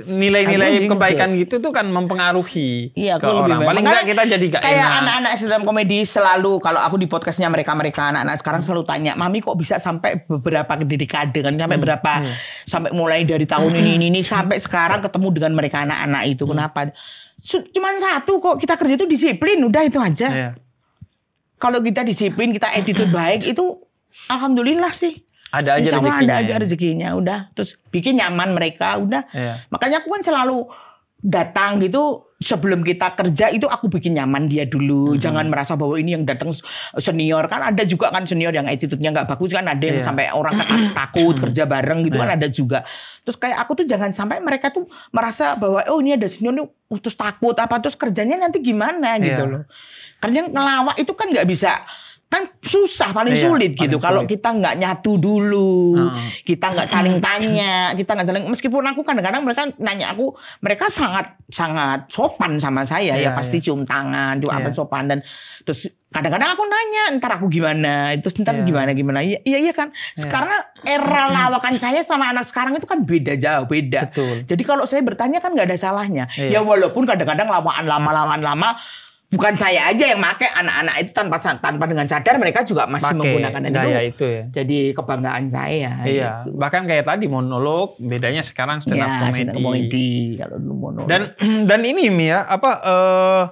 nilai-nilai kebaikan gitu. gitu tuh kan mempengaruhi iya, ke orang. Lebih Paling enggak kita jadi gak kayak anak-anak
dalam komedi selalu kalau aku di podcastnya mereka-mereka anak-anak sekarang selalu tanya, "Mami kok bisa sampai beberapa dekade kan sampai hmm. berapa hmm. sampai mulai dari tahun ini ini, ini sampai sekarang ketemu dengan mereka anak-anak itu. Hmm. Kenapa?" Cuman satu kok kita kerja itu disiplin, udah itu aja. Yeah. Kalau kita disiplin, kita attitude baik itu alhamdulillah sih
ada aja Insya Allah rezekinya. ada aja ya.
rezekinya udah terus bikin nyaman mereka udah ya. makanya aku kan selalu datang gitu sebelum kita kerja itu aku bikin nyaman dia dulu mm-hmm. jangan merasa bahwa ini yang datang senior kan ada juga kan senior yang attitude-nya nggak bagus kan ada yang yeah. sampai orang takut mm-hmm. kerja bareng gitu yeah. kan iya. ada juga terus kayak aku tuh jangan sampai mereka tuh merasa bahwa oh ini ada senior nih uh, terus takut apa terus kerjanya nanti gimana yeah. gitu iya. loh karena ngelawak itu kan nggak bisa kan susah paling iya, sulit gitu. paling gitu sulit. kalau kita nggak nyatu dulu uh. kita nggak saling tanya kita nggak saling meskipun aku kadang-kadang mereka nanya aku mereka sangat sangat sopan sama saya yeah, ya iya, pasti yeah. cium tangan cium yeah. apa sopan dan terus kadang-kadang aku nanya ntar aku gimana itu ntar yeah. gimana gimana iya iya, iya kan yeah. Iya. karena era iya. lawakan saya sama anak sekarang itu kan beda jauh beda Betul. jadi kalau saya bertanya kan nggak ada salahnya yeah. ya walaupun kadang-kadang lawaan lama lama, lama, -lama bukan saya aja yang pakai anak-anak itu tanpa tanpa dengan sadar mereka juga masih Pake. menggunakan dan nah, itu, ya itu ya. jadi kebanggaan saya iya
gitu. bahkan kayak tadi monolog bedanya sekarang stand iya, up ya, comedy, stand up comedy kalau monolog dan dan ini ya apa uh,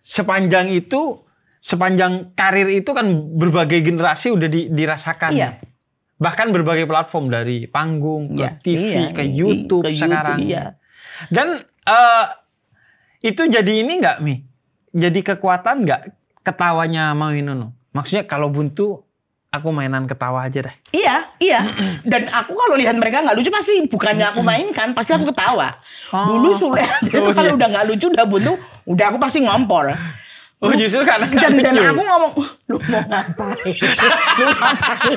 sepanjang itu sepanjang karir itu kan berbagai generasi udah di, dirasakan iya. bahkan berbagai platform dari panggung ke iya, TV iya, ke iya, YouTube ke YouTube, sekarang iya. dan uh, itu jadi ini nggak mi jadi kekuatan nggak ketawanya Mawinono? Maksudnya kalau buntu aku mainan ketawa aja deh.
Iya, iya. Dan aku kalau lihat mereka nggak lucu pasti bukannya aku mainkan, pasti aku ketawa. Oh. Dulu sulit. itu oh, kalau iya. udah nggak lucu udah buntu, udah aku pasti ngompol.
Oh justru karena dan, dan aku
ngomong lu mau ngapain lu ngapain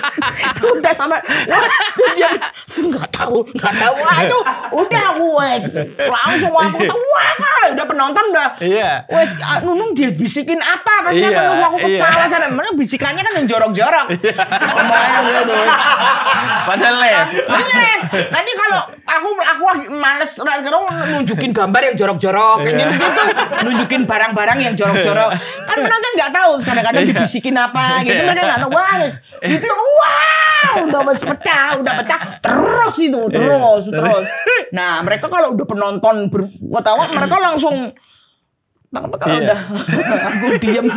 sudah sama nah, dia nggak tahu nggak tahu itu udah aku wes langsung aku iya. tahu wah udah penonton udah iya. wes ah, nunung dia bisikin apa pasti iya, aku aku kepala yeah. bisikannya kan yang jorok-jorok lumayan -jorok. gitu padahal, padahal leh, nanti kalau aku aku lagi males kadang nunjukin gambar yang jorok-jorok kayak iya. gitu-gitu nunjukin barang-barang yang jorok-jorok kan penonton nggak tahu kadang-kadang iya. dibisikin apa gitu iya. mereka nggak tahu wah itu wow udah pecah udah pecah terus itu iya, terus terus nah mereka kalau udah penonton berketawa mereka langsung Makanya kalau udah iya. aku diem,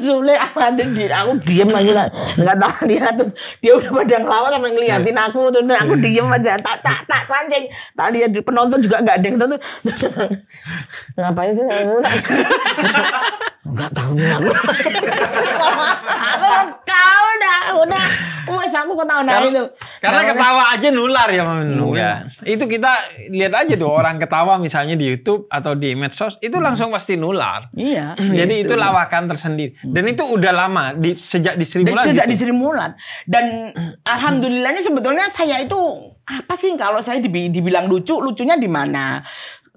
Sule ada di aku diem lah nggak tahu dia terus dia udah pada ngelawan sama ngeliatin iya. aku terus aku diem aja tak tak tak pancing tak lihat penonton juga nggak ada yang ngapain sih
nggak tahu nih aku
aku udah, udah. Mas aku ketawa nah itu.
Karena nah, ketawa aja nular ya, Mam. Iya. Ya. Itu kita lihat aja tuh orang ketawa misalnya di YouTube atau di medsos itu hmm. langsung pasti nular. Iya. Jadi gitu. itu lawakan tersendiri. Hmm. Dan itu udah lama di sejak di Sri Mulat. Sejak gitu.
di Mulat. Dan alhamdulillahnya sebetulnya saya itu apa sih kalau saya dibilang lucu, lucunya di mana?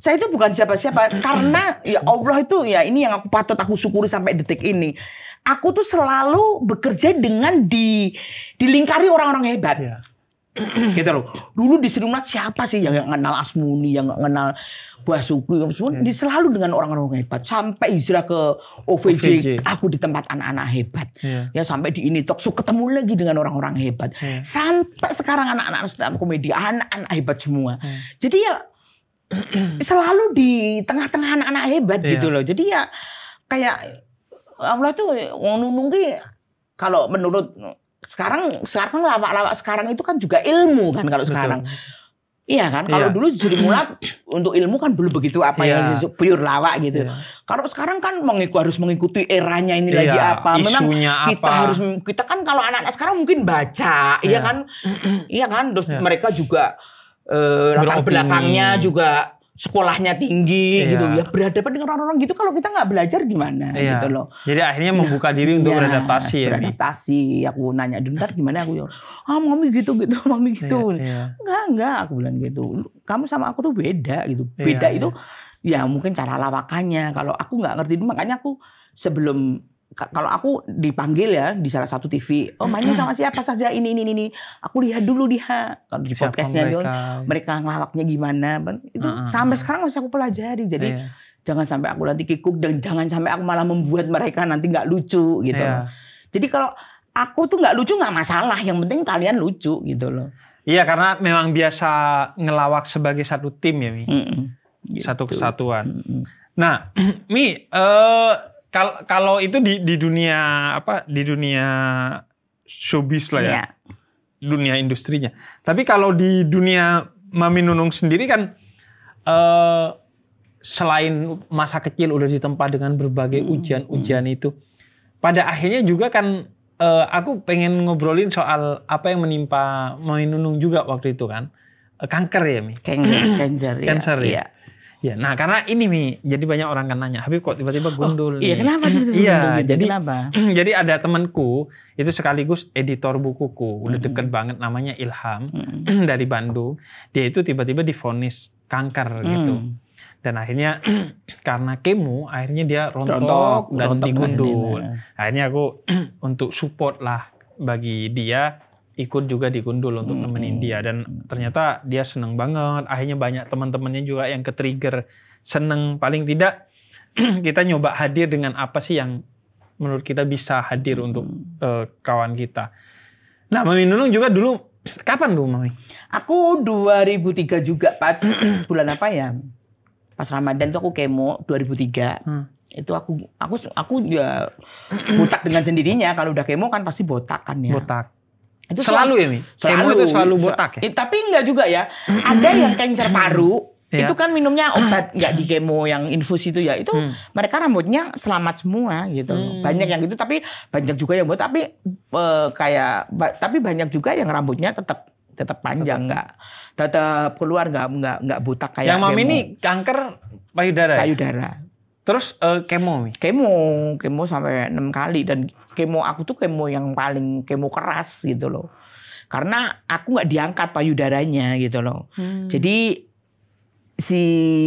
saya itu bukan siapa-siapa karena ya Allah itu ya ini yang aku patut aku syukuri sampai detik ini aku tuh selalu bekerja dengan di dilingkari orang-orang hebat. Ya. gitu loh. Dulu di Srimnat siapa sih yang, nggak kenal Asmuni, yang kenal Basuki, yang semua iya. selalu dengan orang-orang hebat. Sampai hijrah ke OVJ, OVJ. aku di tempat anak-anak hebat. Ya. ya sampai di ini toksu ketemu lagi dengan orang-orang hebat. Ya. Sampai sekarang anak-anak stand komedi, anak-anak hebat semua. Ya. Jadi ya selalu di tengah-tengah anak-anak hebat ya. gitu loh. Jadi ya kayak Allah tuh ngunungi kalau menurut sekarang sekarang lawak-lawak sekarang itu kan juga ilmu kan kalau Betul. sekarang. Iya kan? Kalau iya. dulu jadi mulat untuk ilmu kan belum begitu apa iya. yang pure lawak gitu. Iya. Kalau sekarang kan mengikuti harus mengikuti eranya ini iya. lagi apa. Memang Isunya kita apa. harus kita kan kalau anak-anak sekarang mungkin baca, iya, iya kan? iya kan? Terus iya. mereka juga
eh, latar belakangnya
juga sekolahnya tinggi iya. gitu ya berhadapan dengan orang-orang gitu kalau kita nggak belajar gimana iya. gitu loh
jadi akhirnya membuka nah, diri untuk iya, beradaptasi ya
beradaptasi ya, aku nanya ntar gimana aku ya ah mami gitu gitu mami gitu iya, iya. nggak nggak aku bilang gitu kamu sama aku tuh beda gitu iya, beda iya, itu iya. ya mungkin cara lawakannya kalau aku nggak ngerti makanya aku sebelum kalau aku dipanggil ya di salah satu TV, oh mainnya sama siapa saja ini ini ini, aku lihat dulu dia kalau di podcastnya John, mereka ngelawaknya gimana, itu uh, -huh. sampai sekarang masih aku pelajari. Jadi yeah. jangan sampai aku nanti kikuk dan jangan sampai aku malah membuat mereka nanti nggak lucu gitu. Yeah. Jadi kalau aku tuh nggak lucu nggak masalah, yang penting kalian lucu gitu loh.
Iya karena memang biasa ngelawak sebagai satu tim ya Mi, mm -mm, gitu. satu kesatuan. Mm -mm. Nah Mi. Uh, kalau kalau itu di di dunia apa di dunia showbiz lah ya. Yeah. Dunia industrinya. Tapi kalau di dunia Mami Nunung sendiri kan uh, selain masa kecil udah ditempa dengan berbagai hmm. ujian-ujian itu pada akhirnya juga kan uh, aku pengen ngobrolin soal apa yang menimpa Mami Nunung juga waktu itu kan eh, kanker ya mi kanker kanker iya. ya, cancer, ya. Ya, nah karena ini Mi, jadi banyak orang kan nanya, Habib kok tiba-tiba oh, gundul oh, nih. Iya, kenapa tiba-tiba iya, Gitu? Jadi kenapa? jadi ada temanku itu sekaligus editor bukuku, udah mm -hmm. deket banget namanya Ilham mm -hmm. dari Bandung. Dia itu tiba-tiba difonis kanker gitu. mm. gitu. Dan akhirnya karena kemu akhirnya dia rontok, rontok dan rontok digundul. Ya. Akhirnya aku untuk support lah bagi dia ikut juga di Gundul untuk hmm. nemenin dia dan ternyata dia seneng banget akhirnya banyak teman-temannya juga yang ke trigger seneng paling tidak kita nyoba hadir dengan apa sih yang menurut kita bisa hadir untuk uh, kawan kita nah Mami Nunung juga dulu kapan dulu Mami? Aku
2003 juga pas bulan apa ya pas Ramadan tuh aku kemo 2003 hmm itu aku aku aku ya botak dengan sendirinya kalau udah kemo kan pasti botak kan ya botak itu selalu, selalu ya, Mi? Selalu. itu selalu botak ya? Eh, tapi enggak juga ya. Ada yang kanker paru, Ya. Itu kan minumnya obat nggak di kemo yang infus itu ya. Itu hmm. mereka rambutnya selamat semua gitu. Hmm. Banyak yang gitu tapi banyak juga yang buat tapi e, kayak ba, tapi banyak juga yang rambutnya tetap tetap panjang enggak tetap. tetap keluar enggak nggak nggak butak kayak Yang mami ini kanker payudara. Ya? Payudara. Terus uh, kemo nih? Kemo, kemo sampai enam kali dan kemo aku tuh kemo yang paling kemo keras gitu loh. Karena aku nggak diangkat payudaranya gitu loh. Hmm. Jadi si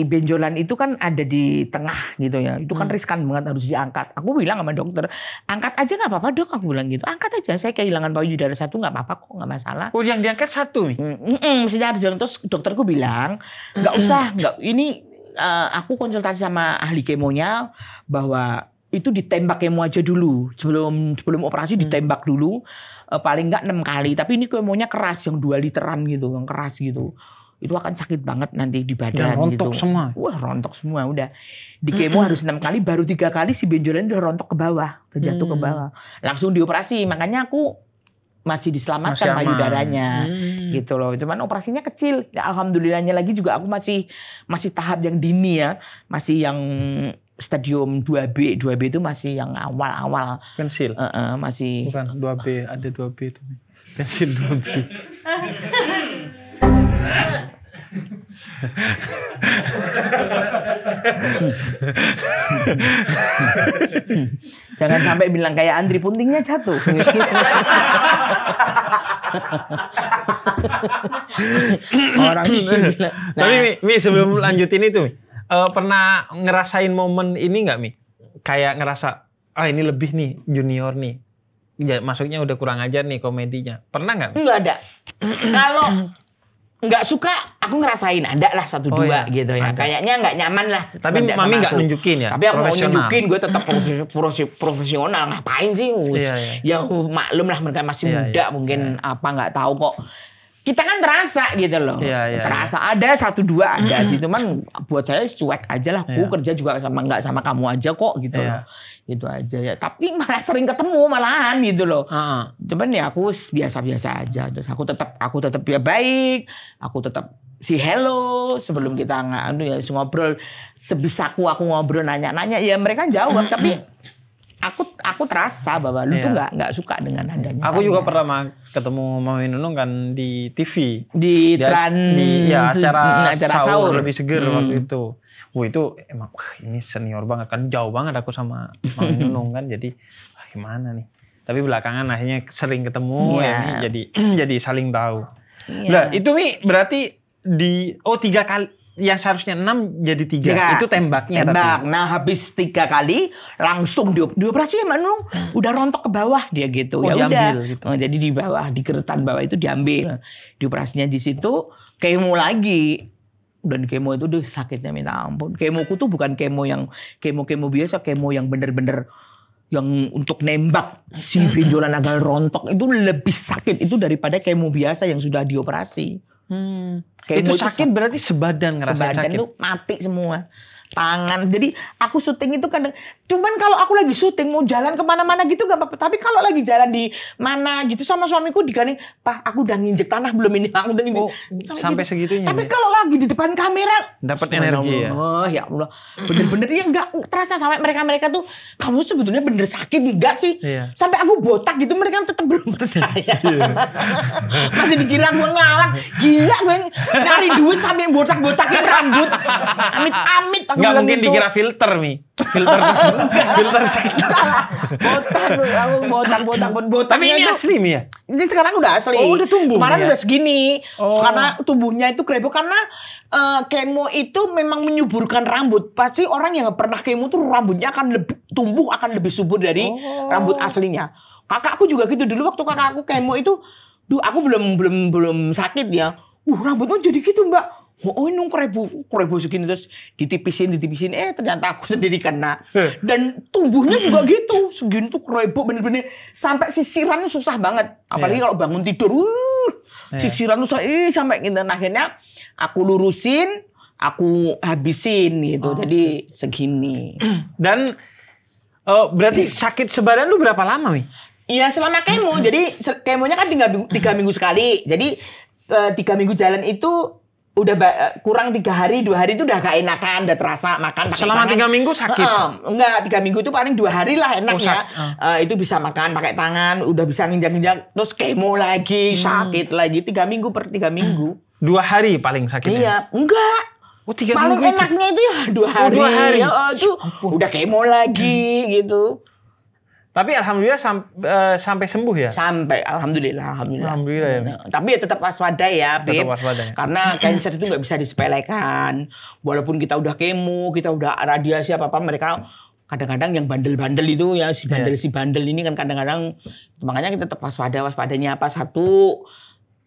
benjolan itu kan ada di tengah gitu ya. Itu kan hmm. riskan banget harus diangkat. Aku bilang sama dokter, angkat aja nggak apa-apa dok. Aku bilang gitu, angkat aja. Saya kehilangan payudara satu nggak apa-apa kok, nggak masalah.
Oh yang diangkat satu nih? Mm -mm, harus diangkat. Terus
dokterku bilang, nggak usah, nggak ini uh, aku konsultasi sama ahli kemonya bahwa itu ditembak kemo aja dulu sebelum sebelum operasi hmm. ditembak dulu uh, paling nggak enam kali tapi ini kemonya keras yang dua literan gitu yang keras gitu itu akan sakit banget nanti di badan Dan iya, rontok gitu. semua wah rontok semua udah di kemo harus enam kali baru tiga kali si benjolan udah rontok ke bawah terjatuh hmm. ke bawah langsung dioperasi makanya aku masih diselamatkan masih payudaranya hmm. gitu loh. Cuman operasinya kecil. Ya, alhamdulillahnya lagi juga aku masih masih tahap yang dini ya, masih yang stadium 2B. 2B itu masih yang awal-awal. Pensil. Uh -uh, masih Bukan 2B,
ada 2B itu. Pensil 2B.
Jangan sampai bilang kayak Andri puntingnya jatuh. Orang nah. Tapi Mi, sebelum lanjutin
itu, uh, eh, pernah ngerasain momen ini nggak Mi? Kayak ngerasa, ah oh, ini lebih nih junior nih. Ya, masuknya udah kurang ajar nih komedinya. Pernah nggak? Nggak ada. Kalau nggak suka
aku ngerasain ada lah satu oh, dua iya. gitu ya kayaknya nggak nyaman lah tapi mami nggak nunjukin ya tapi aku mau nunjukin gue tetap profesional ngapain sih iya, iya. ya maklum lah mereka masih iya, muda iya, mungkin iya. apa nggak tahu kok kita kan terasa gitu loh. Iya, iya, terasa ya. ada satu dua ada sih, cuman buat saya cuek aja lah. Ya. kerja juga sama nggak sama kamu aja kok gitu. Iya. Loh. Itu aja ya. Tapi malah sering ketemu malahan gitu loh. Ha. Cuman ya aku biasa-biasa aja. Terus aku tetap aku tetap ya baik. Aku tetap si hello sebelum kita nggak anu ya ngobrol sebisaku aku ngobrol nanya-nanya ya mereka jawab tapi aku aku terasa bahwa lu iya. tuh nggak nggak suka dengan adanya.
Aku sana. juga pernah ketemu Mami Nunung kan di TV di di tran di ya acara, acara sahur, sahur lebih seger hmm. waktu itu. Wah itu emang wah, ini senior banget kan jauh banget aku sama Mami Nunung kan jadi wah, gimana nih. Tapi belakangan akhirnya sering ketemu yeah. ya iya. jadi jadi saling tahu. Yeah. Iya. Nah, itu Mi berarti di oh tiga kali yang seharusnya 6 jadi 3. Itu tembaknya Tembak. Tapi. Nah,
habis tiga kali langsung di dioperasi ya Manung. Hmm. Udah rontok ke bawah dia gitu. Oh, ya diambil, udah. Gitu. Nah, jadi di bawah, di keretan bawah itu diambil. Hmm. Dioperasinya di situ kemo lagi. Dan kemo itu udah sakitnya minta ampun. ku tuh bukan kemo yang kemo-kemo biasa, kemo yang bener-bener yang untuk nembak si pinjolan hmm. agak rontok itu lebih sakit itu daripada kemo biasa yang sudah dioperasi. Hmm.
Kayak itu sakit
berarti sebadan ngerasa sebadan sakit. Sebadan tuh mati semua tangan. Jadi aku syuting itu kadang cuman kalau aku lagi syuting mau jalan kemana-mana gitu gak apa-apa. Tapi kalau lagi jalan di mana gitu sama suamiku digani, pak aku udah nginjek tanah belum ini, aku udah nginjek. Oh, sampai, gitu.
segitunya. Tapi ya? kalau
lagi di depan kamera
dapat ya energi ya. Oh ya Allah,
bener-bener ya nggak terasa sampai mereka-mereka tuh kamu sebetulnya bener sakit enggak sih? Iya. Sampai aku botak gitu mereka tetap
belum percaya. Iya.
Masih dikira gue ngalang gila gue nyari duit sampai botak-botakin rambut. Amit-amit nggak mungkin itu. dikira
filter mi. Filter filter botak botak aku botak botak botak. Tapi ini asli mi ya.
Ini sekarang udah asli. Oh, udah tumbuh. Kemarin ya? udah segini. Oh. Karena tubuhnya itu krebo karena uh, kemo itu memang menyuburkan rambut. Pasti orang yang pernah kemo tuh rambutnya akan lebih tumbuh akan lebih subur dari oh. rambut aslinya. Kakakku juga gitu dulu waktu kakakku kemo itu duh aku belum belum belum sakit ya. Uh rambutnya jadi gitu, Mbak mau oh, nung kerebu kerebu segini terus ditipisin ditipisin eh ternyata aku sendiri kena eh. dan tubuhnya juga gitu segini tuh kerebu bener-bener sampai sisiran susah banget apalagi iya. kalau bangun tidur uh, yeah. sisiran tuh eh, sampai gitu nah, akhirnya aku lurusin aku habisin gitu oh, jadi segini dan uh, berarti iya. sakit sebadan lu berapa lama mi? Iya selama kemo, jadi kemonya kan tiga minggu sekali. Jadi eh, tiga minggu jalan itu udah eh, kurang tiga hari dua hari itu udah gak enakan udah terasa makan pakai selama tiga minggu sakit uh, enggak tiga minggu itu paling dua hari lah enaknya oh, uh. Uh, itu bisa makan pakai tangan udah bisa nginjak nginjak terus kemo lagi hmm. sakit lagi tiga minggu per tiga minggu
dua hari paling sakitnya iya enggak Oh,
tiga paling minggu enaknya itu, itu ya dua hari, oh, dua hari. Ya,
uh, itu ya udah kemo lagi hmm. gitu tapi alhamdulillah sam uh, sampai sembuh ya.
Sampai alhamdulillah, alhamdulillah. Alhamdulillah ya. Nah, tapi ya tetap waspada ya, Bib. Tetap waspada. Ya. Karena cancer itu nggak bisa disepelekan. Walaupun kita udah kemo, kita udah radiasi apa apa, mereka kadang-kadang yang bandel-bandel itu ya si iya. bandel yeah. si bandel ini kan kadang-kadang makanya kita tetap waspada waspadanya apa satu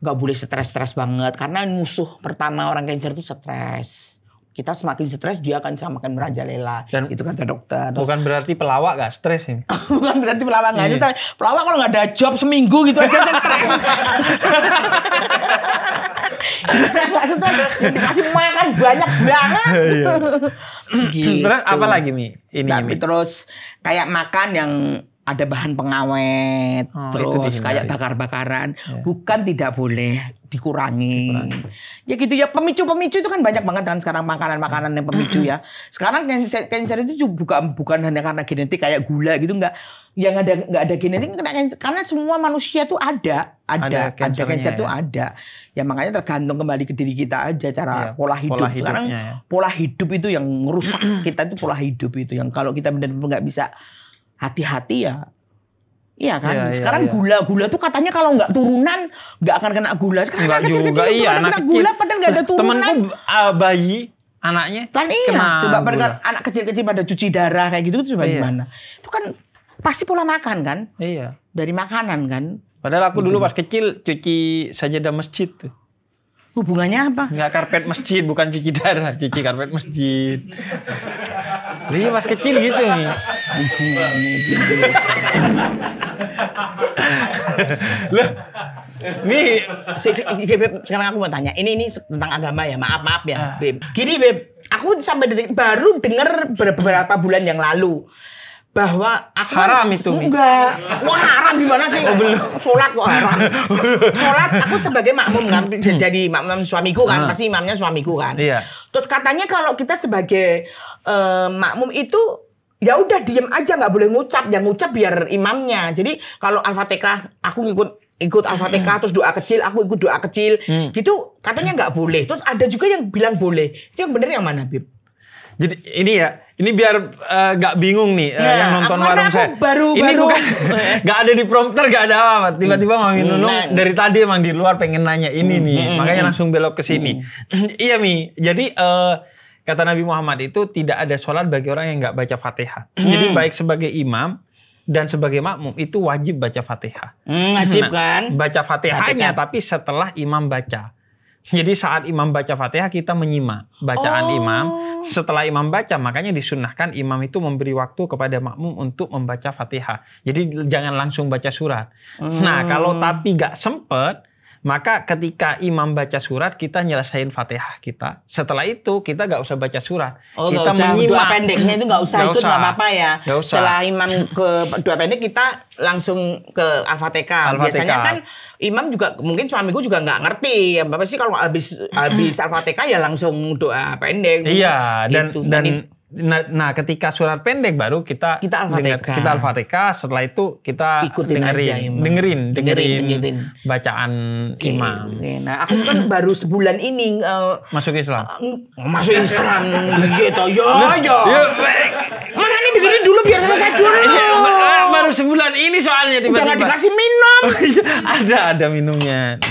nggak boleh stres-stres banget karena musuh pertama orang cancer itu stres kita semakin stres dia akan semakin merajalela Dan itu kata
dokter. Terus, bukan berarti pelawak gak stres ini.
bukan berarti pelawak gak iya. stres. Pelawak kalau nggak ada job seminggu gitu aja stres. nggak stres dikasih makan banyak banget. Iya.
gitu. Terus apa lagi nih ini? ini.
terus kayak makan yang ada bahan pengawet, oh, terus kayak bakar-bakaran, ya. bukan tidak boleh dikurangi. dikurangi. Ya gitu ya pemicu-pemicu itu kan banyak banget kan sekarang makanan-makanan yang pemicu ya. Sekarang cancer, cancer itu juga bukan hanya karena genetik kayak gula gitu enggak. Yang ada enggak ada genetik kena cancer. karena semua manusia tuh ada, ada, ada cancer itu ya. ada. Ya makanya tergantung kembali ke diri kita aja cara ya, pola hidup. Pola sekarang ya. pola hidup itu yang merusak kita itu pola hidup itu yang kalau kita benar-benar nggak bisa hati-hati ya Iya kan. Ya, Sekarang ya, ya. gula gula tuh katanya kalau nggak turunan nggak akan kena gula. Sekarang anak kecil-kecil iya, anak kena gula padahal nggak ada turunan. Temanku
uh, bayi anaknya kan iya. Kena coba pada
anak kecil-kecil pada cuci darah kayak gitu coba iya. gimana? Itu kan pasti pola makan kan? Iya. Dari makanan kan.
Padahal aku dulu gitu. pas kecil cuci saja di masjid tuh. Hubungannya apa? Enggak karpet masjid, bukan cuci darah, cuci karpet masjid. Lihat mas kecil gitu nih.
Loh, nih si, si, Beb, sekarang aku mau tanya. Ini ini tentang agama ya. Maaf maaf ya, ah. Beb. Gini Beb, aku sampai detik baru dengar beberapa bulan yang lalu bahwa aku haram itu enggak mau haram gimana sih oh, belum sholat kok haram sholat aku sebagai makmum kan hmm. jadi makmum suamiku kan hmm. pasti imamnya suamiku kan iya. terus katanya kalau kita sebagai uh, makmum itu ya udah diem aja nggak boleh ngucap yang ngucap biar imamnya jadi kalau al-fatihah aku ngikut ikut al-fatihah hmm. terus doa kecil aku ikut doa kecil hmm. gitu katanya nggak boleh terus ada juga yang bilang boleh itu yang bener yang mana bib
jadi ini ya, ini biar uh, eh, gak bingung nih eh, nah, uh, yang nonton warung saya. Baru, ini baru. bukan gak ada di prompter, gak ada apa. Tiba-tiba hmm. Mami Nunung hmm. dari tadi emang di luar pengen nanya ini hmm. nih, hmm. hmm makanya hmm. langsung belok ke sini. Hmm. iya Mi, jadi uh, kata Nabi Muhammad itu tidak ada sholat bagi orang yang gak baca Fatihah. Hmm. Jadi baik sebagai imam dan sebagai makmum itu wajib baca Fatihah. Hmm, wajib nah, kan? Baca Fatihahnya Fatihah. tapi setelah imam baca. Jadi saat imam baca Fatihah kita menyimak bacaan oh. imam. Setelah imam baca makanya disunahkan imam itu memberi waktu kepada makmum untuk membaca Fatihah. Jadi jangan langsung baca surat.
Hmm. Nah, kalau
tapi gak sempet maka ketika imam baca surat kita nyelesain fatihah kita. Setelah itu kita nggak usah baca surat. Oh, kita usah. menyimak. Dua pendeknya itu nggak usah gak itu nggak apa-apa ya. Gak usah. Setelah
imam ke dua pendek kita langsung ke al-fatihah. Al Biasanya kan imam juga mungkin suamiku juga nggak ngerti. Ya Bapak sih kalau habis habis
al-fatihah ya langsung doa pendek. Iya gitu. dan dan Nah, nah ketika surat pendek baru kita kita alfatika, kita alfatika setelah itu kita Ikutin dengerin, aja, imam. dengerin, dengerin, dengerin, bacaan okay. imam. Okay.
Nah aku kan baru sebulan ini uh,
masuk Islam. Uh,
masuk Islam gitu yo
yo. Makanya dengerin dulu biar selesai dulu. Iya, eh, baru
sebulan ini soalnya tiba-tiba. dikasih minum. ada ada minumnya.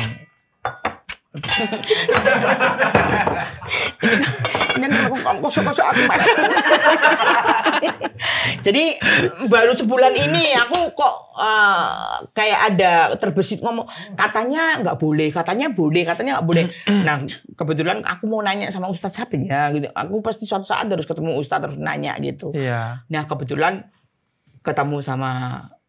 Kan Jadi baru sebulan ini aku kok uh, kayak ada terbesit ngomong katanya nggak boleh, katanya boleh, katanya nggak boleh. Nah kebetulan aku mau nanya sama Ustadz siapa ya, gitu. Aku pasti suatu saat harus ketemu Ustadz terus nanya gitu. Iya. Nah kebetulan ketemu sama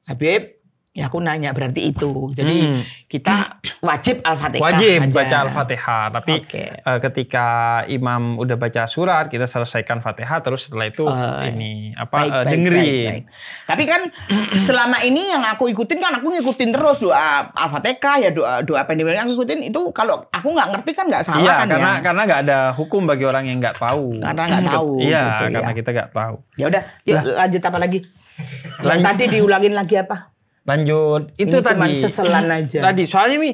Habib Ya aku nanya berarti itu.
Jadi hmm. kita
wajib Al-Fatihah. Wajib aja. baca
Al-Fatihah, tapi okay. uh, eh, ketika imam udah baca surat, kita selesaikan Fatihah terus setelah itu uh, ini apa baik, uh, baik, dengerin. Baik, baik.
Tapi kan selama ini yang aku ikutin kan aku ngikutin terus doa Al-Fatihah ya doa doa pendek aku ikutin itu kalau aku nggak ngerti kan nggak salah iya, kan karena ya. karena
nggak ada hukum bagi orang yang nggak tahu. Karena nggak hmm. tahu. Iya, gitu, ya. karena ya. kita nggak tahu. Ya udah, lanjut apa lagi? Lan tadi
diulangin lagi apa?
Lanjut. Itu Ini tadi. seselan aja. Tadi soalnya Mi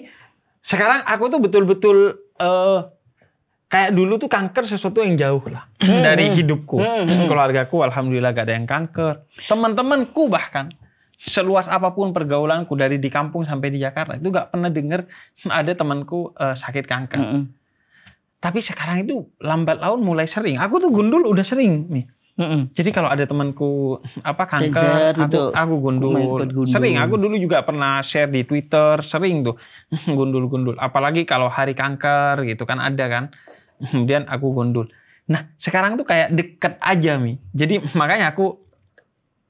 sekarang aku tuh betul-betul uh, kayak dulu tuh kanker sesuatu yang jauh lah hmm. dari hidupku. Hmm, hmm, keluargaku alhamdulillah gak ada yang kanker. Teman-temanku bahkan seluas apapun pergaulanku dari di kampung sampai di Jakarta itu gak pernah denger ada temanku uh, sakit kanker. Tapi sekarang itu lambat laun mulai sering. Aku tuh gundul udah sering nih. Mm-mm. Jadi kalau ada temanku apa kanker, Kejar, aku, gitu. aku gundul. Oh gundul. Sering aku dulu juga pernah share di Twitter, sering tuh gundul-gundul. Apalagi kalau hari kanker gitu kan ada kan. Kemudian aku gundul. Nah, sekarang tuh kayak deket aja Mi. Jadi makanya aku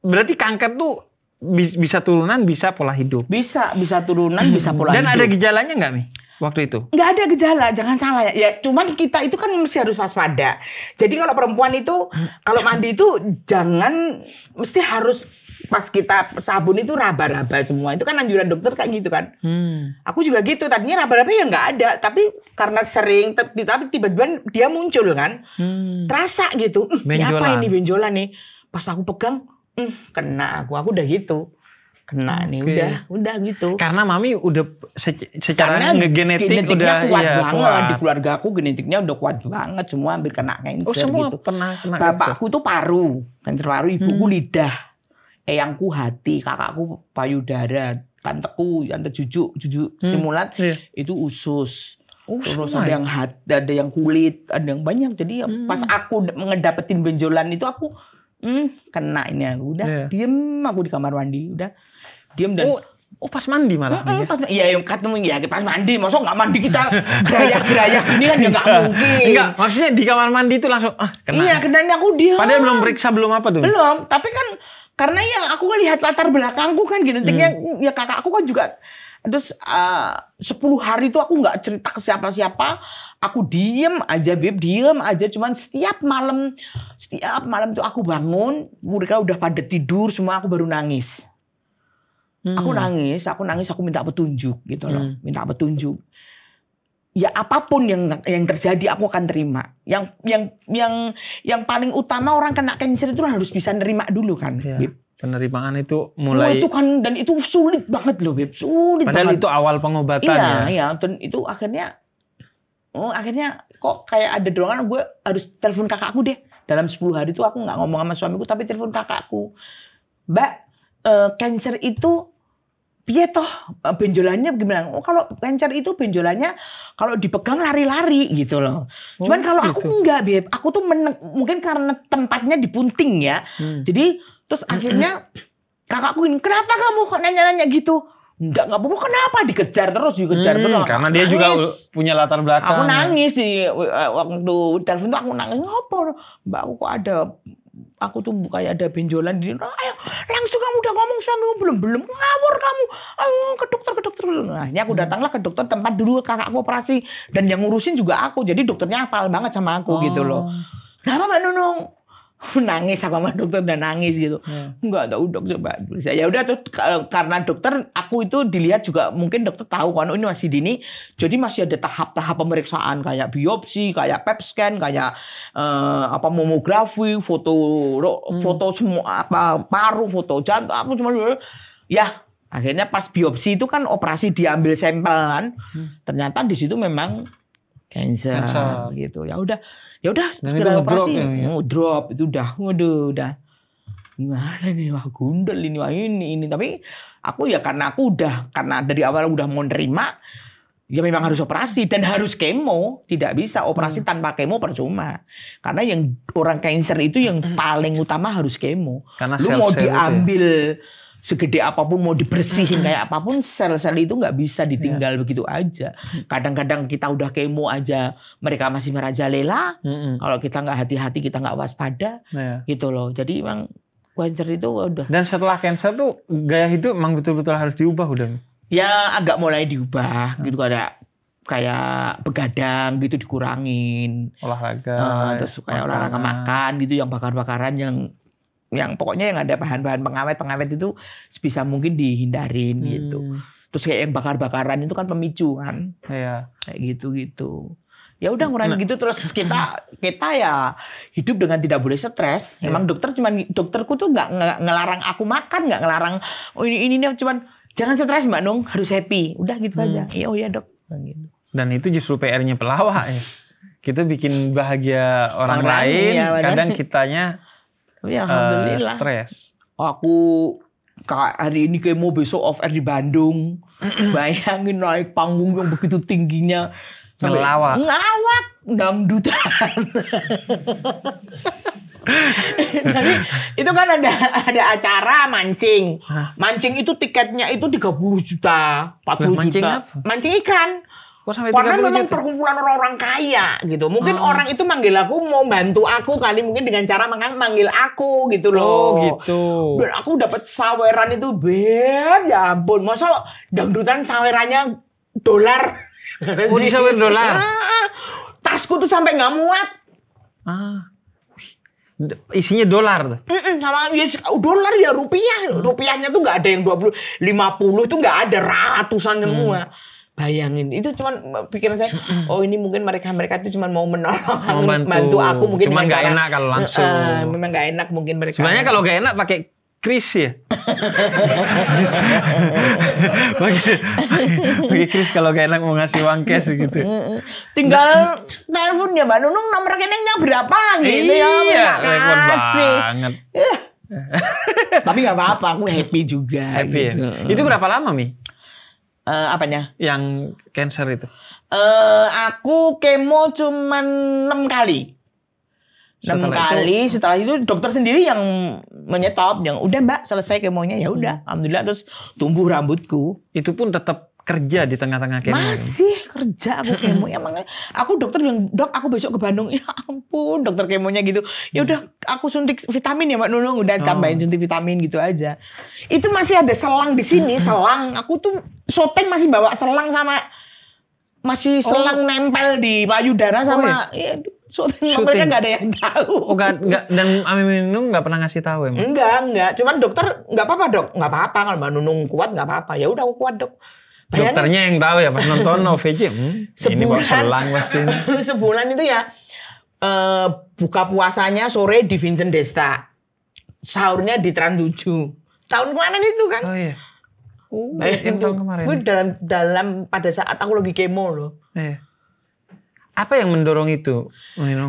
berarti kanker tuh bisa turunan, bisa pola hidup. Bisa, bisa turunan, bisa pola Dan hidup. Dan ada gejalanya nggak Mi? waktu itu?
Nggak ada gejala, jangan salah ya. ya. Cuman kita itu kan mesti harus waspada. Jadi kalau perempuan itu kalau mandi itu jangan mesti harus pas kita sabun itu raba-raba semua. Itu kan anjuran dokter kayak gitu kan. Hmm. Aku juga gitu. Tadinya raba-raba ya nggak ada, tapi karena sering tapi tiba-tiba dia muncul kan. Hmm. Terasa gitu. Benjolan. Ini apa ini benjolan nih? Pas aku pegang, mm, kena aku. Aku udah gitu. Nah, kena nih udah udah gitu karena mami udah secara karena ngegenetik udah kuat iya, banget kuat. di keluarga aku genetiknya udah kuat banget semua hampir kena kanker oh, semua gitu
pernah kena bapakku
itu. tuh paru kanker paru ibuku hmm. lidah eyangku hati kakakku payudara tanteku tante jujuk jujuk hmm. yeah. itu usus
Oh, terus ada ya? yang
hat, ada yang kulit, ada yang banyak. Jadi ya hmm. pas aku ngedapetin benjolan itu aku hmm, kena ini aku udah yeah. diem aku di kamar mandi udah diem dan oh. Oh pas mandi malah. Mm -hmm, pas iya yang ketemu ya pas mandi, masuk nggak mandi kita geraya-geraya ini kan ya nggak mungkin. Enggak, maksudnya di kamar mandi itu langsung ah kena. Iya,
ini aku dia. Padahal belum periksa belum apa tuh. Belum,
tapi kan karena ya aku kan lihat latar belakangku kan genetiknya hmm. ya aku kan juga Terus eh, uh, 10 hari itu aku nggak cerita ke siapa-siapa. Aku diem aja Beb, diem aja. Cuman setiap malam, setiap malam tuh aku bangun. Mereka udah pada tidur semua, aku baru nangis.
Hmm. Aku nangis,
aku nangis, aku minta petunjuk gitu loh. Hmm. Minta petunjuk. Ya apapun yang yang terjadi aku akan terima. Yang yang yang yang paling utama orang kena cancer itu harus bisa nerima
dulu kan. Yeah. Beb penerimaan itu mulai oh, itu kan dan itu sulit banget loh Beb sulit padahal banget. itu awal pengobatan iya, ya iya dan
itu akhirnya oh, akhirnya kok kayak ada dorongan gue harus telepon kakakku deh dalam 10 hari itu aku nggak ngomong sama suamiku tapi telepon kakakku mbak uh, cancer itu piye toh benjolannya gimana? Oh kalau cancer itu benjolannya kalau dipegang lari-lari gitu loh. Oh, Cuman kalau gitu. aku enggak, Beb. Aku tuh mungkin karena tempatnya dipunting ya. Hmm. Jadi Terus akhirnya kakakku ini kenapa kamu kok nanya-nanya gitu? Enggak, enggak apa-apa. Kenapa dikejar terus, dikejar hmm, terus. Karena nangis. dia juga
punya latar belakang. Aku ya. nangis
di eh, waktu telepon tuh aku nangis. Ngapa? Mbak aku kok ada aku tuh kayak ada benjolan di nah, ayo langsung kamu udah ngomong suamimu belum belum ngawur kamu ayo ke dokter ke dokter nah ini aku hmm. datanglah ke dokter tempat dulu kakakku operasi dan yang ngurusin juga aku jadi dokternya hafal banget sama aku oh. gitu loh oh. kenapa mbak Nunung nangis sama dokter dan nangis gitu hmm. nggak tahu dok coba ya udah tuh karena dokter aku itu dilihat juga mungkin dokter tahu kan oh, ini masih dini jadi masih ada tahap-tahap pemeriksaan kayak biopsi kayak pep e scan kayak eh, apa momografi foto hmm. foto semua apa paru foto jantung apa cuma eh. ya akhirnya pas biopsi itu kan operasi diambil sampel kan hmm. ternyata di situ memang cancer, cancer. gitu. Ya udah, ya udah segera operasi, ya, ya. Oh, drop itu udah, waduh, udah gimana nih wah gundel ini wah ini ini tapi aku ya karena aku udah karena dari awal udah mau nerima ya memang harus operasi dan harus kemo tidak bisa operasi hmm. tanpa kemo percuma karena yang orang cancer itu yang hmm. paling utama harus kemo karena lu sel -sel mau ya. diambil segede apapun mau dibersihin kayak apapun sel-sel itu nggak bisa iya. ditinggal yeah. begitu aja. Kadang-kadang kita udah kemo aja mereka masih merajalela. Mm-hmm. Kalau kita nggak hati-hati kita nggak waspada yeah. gitu loh. Jadi emang
cancer itu udah. Dan setelah cancer tuh gaya hidup emang betul-betul harus diubah udah.
Ya agak mulai diubah mm. gitu ada kayak begadang gitu dikurangin olahraga uh, terus kayak olahraga makan gitu yang bakar-bakaran yang yang pokoknya yang ada bahan-bahan pengawet-pengawet itu sebisa mungkin dihindarin hmm. gitu. Terus kayak yang bakar-bakaran itu kan pemicu kan. Iya. Kayak gitu-gitu. Ya udah ngurangin nah. gitu terus kita kita ya hidup dengan tidak boleh stres. Iya. Emang dokter cuman dokterku tuh nggak ngelarang aku makan, nggak ngelarang oh ini ini ini cuman jangan stres Mbak Nung, harus happy. Udah gitu hmm. aja. Iya oh ya Dok. Nah, gitu.
Dan itu justru PR-nya pelawak ya. Kita bikin bahagia orang, orang lain, ya, kadang kitanya tapi eh, alhamdulillah. Uh,
stres. Aku hari ini kayak mau besok off air di Bandung. Bayangin naik panggung yang begitu tingginya. Ngelawak. Ngelawak. Dangdutan. Jadi itu kan ada ada acara mancing. Mancing itu tiketnya itu 30 juta, 40 mancing juta. Apa? Mancing ikan. Kok sampai Karena memang juta? perkumpulan orang-orang kaya gitu. Mungkin oh. orang itu manggil aku mau bantu aku kali mungkin dengan cara manggil aku gitu loh. Oh gitu. Dan aku dapat saweran itu ben ya ampun. Masa dangdutan sawerannya dolar.
bunyi oh, sawer dolar.
Ah, tasku tuh sampai nggak muat. Ah.
Isinya dolar tuh.
Mm sama yes, ya, oh, dolar ya rupiah. Hmm. Rupiahnya tuh nggak ada yang dua puluh, lima puluh tuh nggak ada ratusan semua. Hmm bayangin itu cuma pikiran saya oh ini mungkin mereka mereka itu cuma mau menolong
mau bantu. bantu aku mungkin cuman nggak enak kalau langsung uh,
memang nggak enak mungkin mereka sebenarnya kalau nggak enak
pakai Chris ya Bagi Chris kalau gak enak mau ngasih uang cash gitu tinggal
telepon ya mbak Nunung nomor rekeningnya berapa gitu ya, iya, ya repot
banget tapi nggak apa-apa aku happy juga happy ya? gitu. ya? itu berapa lama mi
Uh, apanya?
Yang cancer itu.
Uh, aku kemo cuman 6 kali.
Setelah 6 kali
itu, setelah itu dokter sendiri yang menyetop yang udah Mbak selesai kemonya ya udah. Hmm.
Alhamdulillah terus tumbuh rambutku. Itu pun tetap kerja di tengah-tengah kemo. Masih
kerja aku kemo. Ya, emang aku dokter bilang, "Dok, aku besok ke Bandung." Ya ampun, dokter kemonya gitu. Ya udah aku suntik vitamin ya Mbak Nunung, udah tambahin oh. suntik vitamin gitu aja. Itu masih ada selang di sini, hmm. selang. Aku tuh soteng masih bawa selang sama masih oh. selang oh. nempel di payudara oh, sama oh, iya. ya, mereka nggak ada yang tahu.
Oh, gak, gak, dan Ami Nunung nggak pernah ngasih tahu emang. Enggak,
enggak. Cuman dokter nggak apa-apa dok, nggak apa-apa kalau Mbak Nunung kuat nggak apa-apa. Ya udah aku kuat dok.
Dokternya yang tahu ya pas nonton OVJ. Hmm, sebulan, ini bawa selang pasti.
sebulan itu ya uh, buka puasanya sore di Vincent Desta. Sahurnya
di Trans 7.
Tahun kemarin itu kan. Oh iya. Uh, nah, yang tahun kemarin. Gue dalam dalam pada saat aku lagi kemo loh.
Iya apa yang mendorong itu?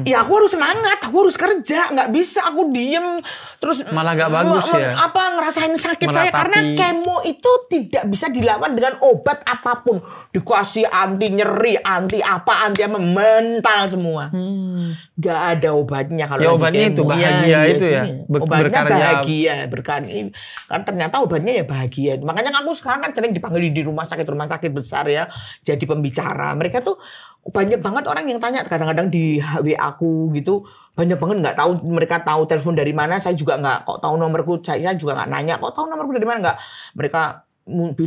Ya aku
harus semangat, aku harus kerja, nggak bisa aku diem terus malah nggak bagus ya. Apa ngerasain sakit Meratapi. saya karena kemo itu tidak bisa dilawan dengan obat apapun. Dikasih anti nyeri, anti apa, anti apa mental semua. Hmm. Gak ada obatnya kalau ya, obatnya itu iya, bahagia ya, itu ya. obatnya berkarya. bahagia, berkan iya. Kan ternyata obatnya ya bahagia. Makanya kan aku sekarang kan sering dipanggil di rumah sakit rumah sakit besar ya, jadi pembicara. Mereka tuh banyak banget orang yang tanya kadang-kadang di WA aku gitu banyak banget nggak tahu mereka tahu telepon dari mana saya juga nggak kok tahu nomorku saya juga nggak nanya kok tahu nomorku dari mana nggak mereka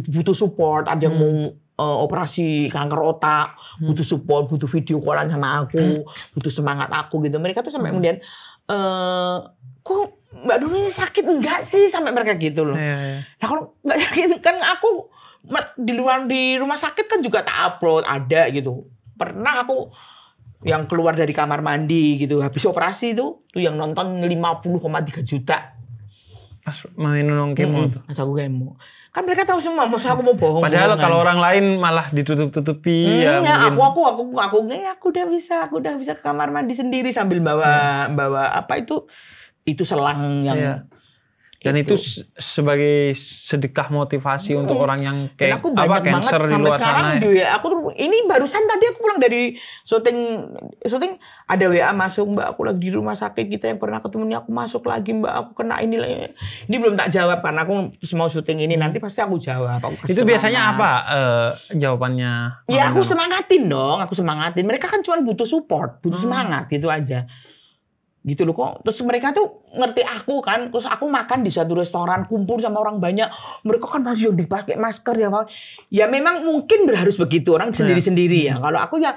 butuh support ada yang hmm. mau uh, eh, operasi kanker otak hmm. butuh support butuh video callan sama aku hmm. butuh semangat aku gitu mereka tuh sampai hmm. kemudian uh, kok mbak dulu sakit enggak sih sampai mereka gitu loh yeah, yeah. nah kalau nggak sakit kan aku di luar di rumah sakit kan juga tak upload ada gitu pernah aku yang keluar dari kamar mandi gitu habis operasi itu tuh yang nonton 50,3 juta
pas main nong kemo hmm, tuh pas aku kemo
kan mereka tahu semua masa aku mau bohong padahal kalau orang
lain malah ditutup tutupi hmm, ya, mm, ya mungkin. aku
aku aku aku aku, eh, aku udah bisa aku udah bisa ke kamar mandi sendiri sambil bawa hmm. bawa apa itu itu selang yang yeah
dan gitu. itu, itu sebagai sedekah motivasi hmm. untuk orang yang kayak aku banyak apa cancer banget, di luar sekarang sana. Juga, ya? ya.
aku ini barusan tadi aku pulang dari syuting syuting ada WA masuk Mbak aku lagi di rumah sakit kita gitu, yang pernah ketemu ini aku masuk lagi Mbak aku kena ini Ini belum tak jawab karena aku mau syuting ini hmm. nanti pasti aku jawab. Aku itu biasanya apa
uh, jawabannya? Ya
aku semangatin dong, aku semangatin. Mereka kan cuma butuh support, butuh hmm. semangat gitu aja gitu loh kok terus mereka tuh ngerti aku kan terus aku makan di satu restoran kumpul sama orang banyak mereka kan masih dipakai masker ya ya memang mungkin berharus begitu orang sendiri sendiri iya. ya hmm. kalau aku ya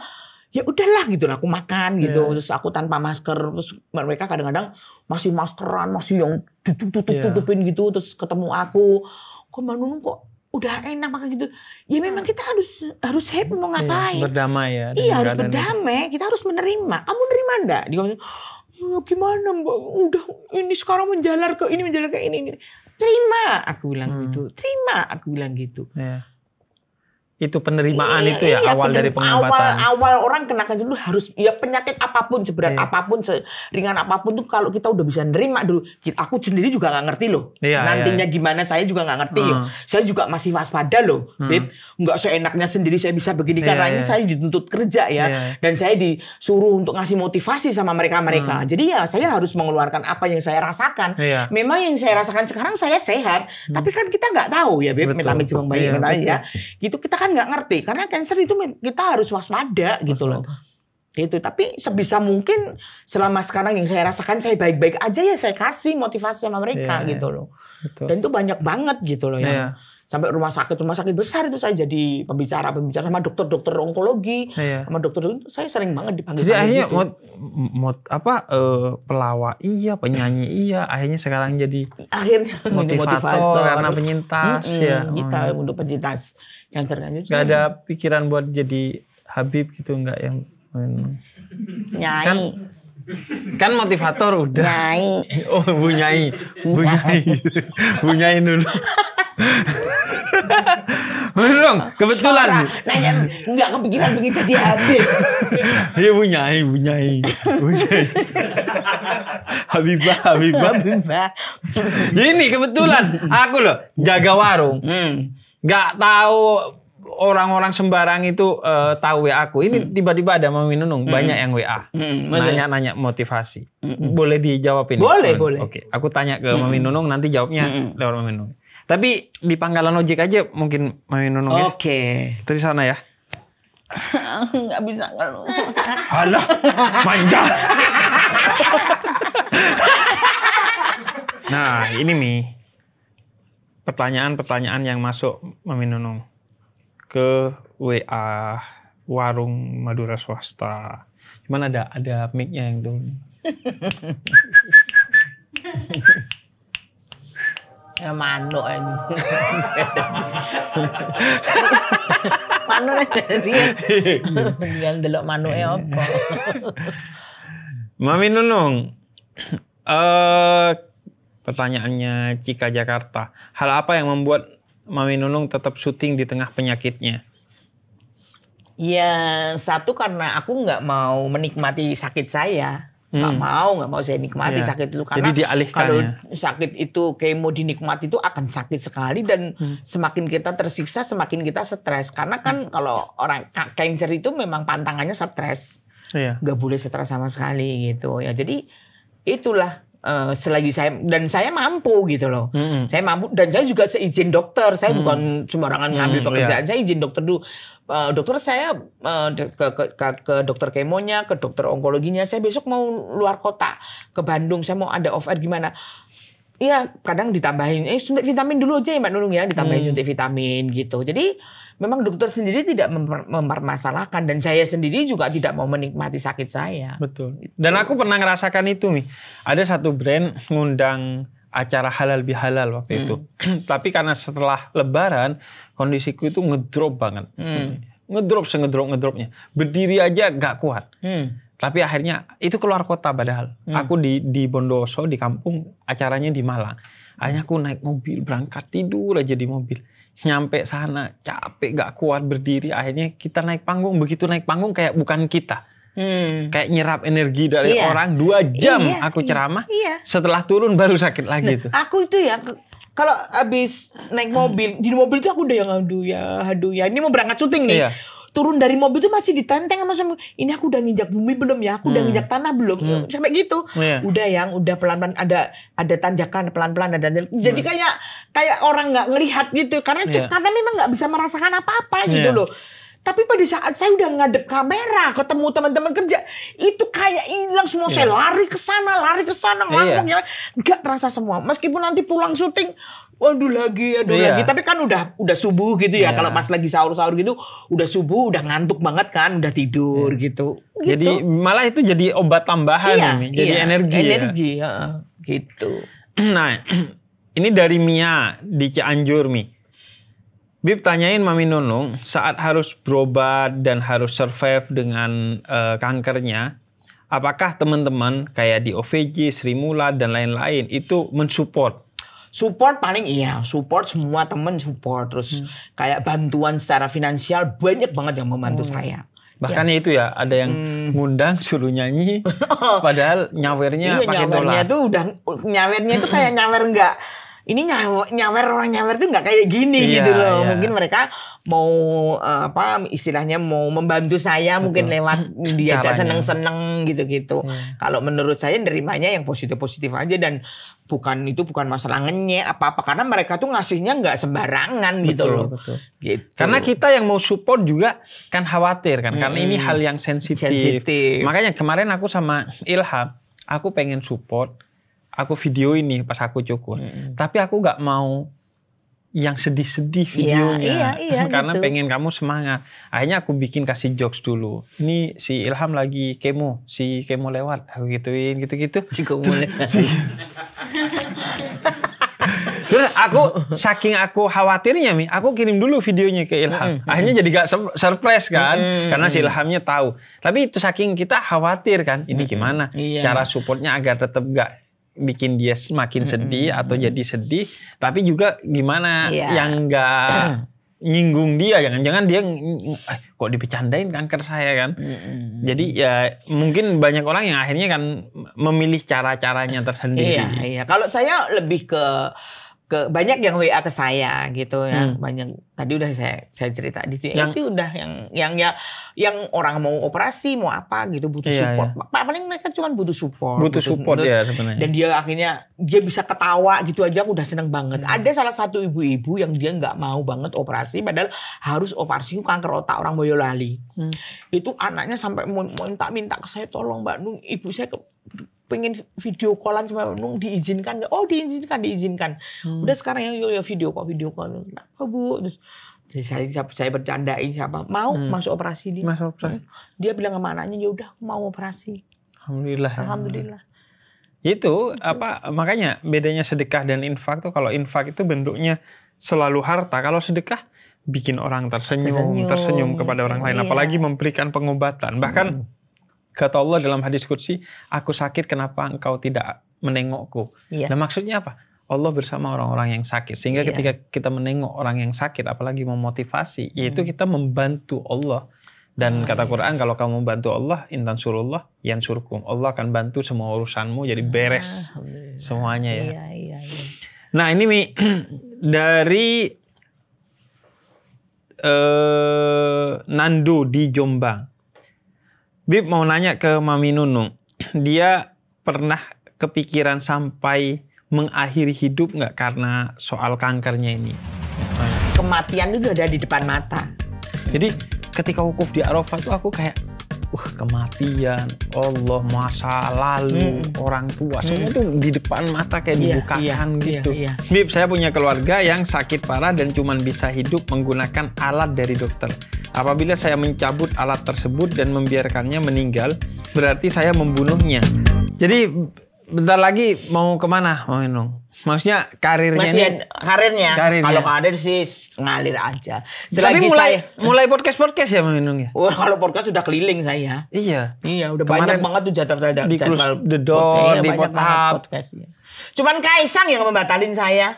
ya udahlah gitu lah aku makan gitu iya. terus aku tanpa masker terus mereka kadang-kadang masih maskeran masih yang tutup tutupin iya. gitu terus ketemu aku kok manu kok udah enak makan gitu. Ya memang kita harus harus happy mau ngapain. Iya,
berdamai ya. Iya harus berdamai.
Kita harus menerima. Kamu nerima enggak? Dia Ya gimana mbak udah ini sekarang menjalar ke ini menjalar ke ini, ini. terima
aku bilang hmm. gitu terima aku bilang gitu yeah itu penerimaan iya, itu ya iya, awal dari pengobatan. Awal
awal orang kena kanker dulu harus ya penyakit apapun seberat iya. apapun seringan apapun tuh kalau kita udah bisa nerima dulu aku sendiri juga nggak ngerti loh. Iya, iya, Nantinya iya. gimana saya juga nggak ngerti hmm. Saya juga masih waspada loh, hmm. Beb. Nggak seenaknya sendiri saya bisa begini iya, karena iya. saya dituntut kerja ya iya. dan saya disuruh untuk ngasih motivasi sama mereka-mereka. Hmm. Jadi ya saya harus mengeluarkan apa yang saya rasakan. Iya. Memang yang saya rasakan sekarang saya sehat, hmm. tapi kan kita nggak tahu ya Beb, metabolisme baik iya, ya. Gitu kita kan kan nggak ngerti karena cancer itu kita harus waspada gitu loh itu tapi sebisa mungkin selama sekarang yang saya rasakan saya baik-baik aja ya saya kasih motivasi sama mereka yeah, iya. gitu loh betul. dan itu banyak banget gitu loh yeah. ya sampai rumah sakit rumah sakit besar itu saya jadi pembicara pembicara sama dokter dokter onkologi yeah. sama dokter saya sering banget dipanggil jadi akhirnya gitu. mot,
mot apa uh, pelawa iya penyanyi iya akhirnya sekarang jadi akhirnya motivator, motivator. karena penyintas mm -hmm, ya kita oh. untuk penyintas kan Gak ada pikiran buat jadi Habib gitu nggak yang main. Nyai. Kan, kan motivator udah. Nyai. Oh, iya, Bu Nyai. Bu Nyai. Bu Nyai dulu. Bener dong, kebetulan.
nanya, enggak kepikiran begitu jadi Habib.
Iya Bu Nyai, Bu Nyai. Habibah, Habibah. Ini kebetulan, aku loh jaga warung. Hmm nggak tahu orang-orang sembarang itu uh, tahu WA aku. Ini hmm. tiba-tiba hmm. ada Mami Nunung hmm. banyak yang WA. Hmm. Nanya-nanya motivasi. Hmm. Boleh dijawab ini? Boleh, boleh. Oke, aku tanya ke hmm. Mami Nunung nanti jawabnya hmm. lewat Mami Nunung. Tapi di panggalan ojek aja mungkin Mami Nunung ya? Oke. Okay. Ya. Terus sana ya.
Nggak bisa kalau. Alah, manja.
nah, ini nih pertanyaan-pertanyaan yang masuk meminum ke WA warung Madura swasta. Cuman ada ada mic-nya yang tuh.
ya manuk ini. manuk dari yang delok manuk ya apa.
Mami Nunung, eh uh, Pertanyaannya Cika Jakarta, hal apa yang membuat Mami Nunung tetap syuting di tengah penyakitnya?
Ya satu karena aku nggak mau menikmati sakit saya. Hmm. Gak mau, gak mau saya nikmati yeah. sakit itu karena Jadi dialihkan kalau ya? sakit itu kemo dinikmati itu akan sakit sekali dan hmm. semakin kita tersiksa semakin kita stres karena kan hmm. kalau orang cancer itu memang pantangannya stres, yeah. gak boleh stres sama sekali gitu ya. Jadi itulah Eh, selagi saya dan saya mampu gitu loh, hmm. saya mampu dan saya juga seizin dokter, saya hmm. bukan sembarangan ngambil hmm, pekerjaan, iya. saya izin dokter dulu. Uh, dokter saya uh, ke, ke, ke, ke dokter kemonya, ke dokter onkologinya, saya besok mau luar kota ke Bandung, saya mau ada offer gimana? Iya, kadang ditambahin, eh suntik vitamin dulu aja ya Mbak Nunung ya, ditambahin hmm. suntik vitamin gitu. Jadi memang dokter sendiri tidak mempermasalahkan dan saya sendiri juga tidak mau menikmati sakit saya. Betul.
Dan aku pernah ngerasakan itu nih. Ada satu brand ngundang acara halal bihalal waktu hmm. itu. Tapi karena setelah lebaran kondisiku itu ngedrop banget. Hmm. Ngedrop sengedrop ngedropnya. Berdiri aja gak kuat. Hmm. Tapi akhirnya itu keluar kota padahal. Hmm. Aku di di Bondowoso di kampung acaranya di Malang Akhirnya aku naik mobil, berangkat tidur aja di mobil. Nyampe sana, capek gak kuat berdiri. Akhirnya kita naik panggung. Begitu naik panggung kayak bukan kita. Hmm. Kayak nyerap energi dari iya. orang. Dua jam iya, aku iya, ceramah. Iya. Setelah turun baru sakit lagi nah, itu.
Aku itu ya, kalau abis naik mobil. Di mobil tuh aku udah yang aduh ya, aduh ya. Ini mau berangkat syuting nih. Iya turun dari mobil tuh masih ditenteng sama suami ini aku udah nginjak bumi belum ya aku udah hmm. nginjak tanah belum hmm. sampai gitu yeah. Oh, iya. udah yang udah pelan-pelan ada ada tanjakan pelan-pelan ada jadi hmm. kayak kayak orang nggak ngelihat gitu karena yeah. karena memang nggak bisa merasakan apa-apa gitu yeah. loh tapi pada saat saya udah ngadep kamera, ketemu teman-teman kerja, itu kayak hilang semua. Yeah. Saya lari ke sana, lari ke sana, ngelamun yeah. ya. Gak terasa semua. Meskipun nanti pulang syuting, waduh oh, lagi aduh iya. lagi tapi kan udah udah subuh gitu ya iya. kalau pas lagi sahur-sahur gitu udah subuh udah ngantuk banget kan udah tidur iya. gitu jadi gitu. malah itu jadi obat tambahan iya, nih. jadi iya. energi ya. energi ya.
gitu nah ini dari Mia di Cianjur Mi Bib tanyain Mami Nunung saat harus berobat dan harus survive dengan uh, kankernya, apakah teman-teman kayak di OVG, Sri Mula dan lain-lain itu mensupport support paling iya support semua temen support terus hmm. kayak bantuan secara finansial banyak banget yang membantu hmm. saya bahkan ya. itu ya ada yang hmm. ngundang suruh nyanyi padahal nyawernya iya, pakai nyawernya itu udah
nyawernya itu kayak nyawer enggak ini nyawer, nyawer orang nyawer tuh nggak kayak gini yeah, gitu loh. Yeah. Mungkin mereka mau eh, apa istilahnya mau membantu saya Betul. mungkin lewat diajak seneng-seneng gitu-gitu. Iya. Kalau menurut saya nerimanya yang positif-positif aja dan bukan itu bukan masalah
ngenye apa-apa karena mereka tuh ngasihnya nggak sembarangan gitu betul, gitu loh.
Betul. Gitu.
Karena kita yang mau support juga kan khawatir kan hmm. karena ini hal yang sensitif. sensitif. Makanya kemarin aku sama Ilham, aku pengen support aku video ini pas aku cukur. Hmm. Tapi aku nggak mau yang sedih-sedih iya, videonya. Iya, iya, iya, Karena gitu. pengen kamu semangat. Akhirnya aku bikin kasih jokes dulu. Ini si Ilham lagi kemo, si kemo lewat. Aku gituin gitu-gitu. Si kemo aku saking aku khawatirnya Mi, aku kirim dulu videonya ke Ilham. Akhirnya jadi gak surprise kan karena si Ilhamnya tahu. Tapi itu saking kita khawatir kan, ini gimana iya. cara supportnya agar tetap gak bikin dia semakin sedih hmm atau jadi sedih, tapi juga gimana yeah. yang enggak nyinggung dia jangan-jangan dia eh, kok dipecandain kanker saya kan hmm jadi ya mungkin banyak orang yang akhirnya kan memilih cara-caranya tersendiri iya iya
kalau saya lebih ke ke banyak yang WA ke saya gitu ya hmm. banyak tadi udah saya saya cerita di sini yang, itu udah yang yang ya yang orang mau operasi mau apa gitu butuh iya, iya. support iya. paling mereka cuma butuh support butuh, butuh support terus, ya sebenarnya dan dia akhirnya dia bisa ketawa gitu aja udah seneng banget hmm. ada salah satu ibu-ibu yang dia nggak mau banget operasi padahal harus operasi kanker otak orang Boyolali hmm. itu anaknya sampai mau minta minta ke saya tolong mbak Nung ibu saya ke pengen video callan sama Nung diizinkan Oh diizinkan, diizinkan. Hmm. Udah sekarang yang yoyo video call, video call. Kenapa nah, bu? Terus saya, saya, saya bercandain
siapa mau hmm. masuk
operasi dia. Masuk operasi. Hmm. Dia bilang sama anaknya ya udah mau operasi.
Alhamdulillah. Alhamdulillah. Itu apa makanya bedanya sedekah dan infak tuh kalau infak itu bentuknya selalu harta. Kalau sedekah bikin orang tersenyum, tersenyum, tersenyum kepada orang lain, iya. apalagi memberikan pengobatan. Bahkan hmm kata Allah dalam hadis kursi, aku sakit kenapa engkau tidak menengokku. Iya. Nah maksudnya apa? Allah bersama orang-orang yang sakit. Sehingga iya. ketika kita menengok orang yang sakit, apalagi memotivasi, yaitu hmm. kita membantu Allah. Dan oh, kata iya. Quran, kalau kamu membantu Allah, intan surullah, yan surkum. Allah akan bantu semua urusanmu jadi ah, beres ah, semuanya ya. Iya, iya, iya. Nah ini Mi, dari uh, eh, Nando di Jombang. Bib mau nanya ke Mami Nunung, dia pernah kepikiran sampai mengakhiri hidup nggak karena soal kankernya ini?
Kematian itu udah ada di depan mata.
Jadi ketika wukuf di Arafah tuh aku kayak uh kematian, Allah masa lalu, hmm. orang tua, hmm. semua tuh di depan mata kayak iya, dibukakan iya, iya gitu. Iya, iya. Bib, saya punya keluarga yang sakit parah dan cuma bisa hidup menggunakan alat dari dokter. Apabila saya mencabut alat tersebut dan membiarkannya meninggal, berarti saya membunuhnya. Jadi bentar lagi mau kemana mau minum Maksudnya karirnya Masih, ini, karirnya. karirnya. Kalau karir
sih ngalir aja. Selagi Tapi mulai saya, mulai
podcast podcast ya mau ya.
Oh, kalau podcast sudah keliling saya.
Iya. Iya, udah Kemarin banyak banget tuh jadwal jadwal di jadwal, The Door, iya, di Potap. Iya.
Cuman Kaisang yang membatalin saya.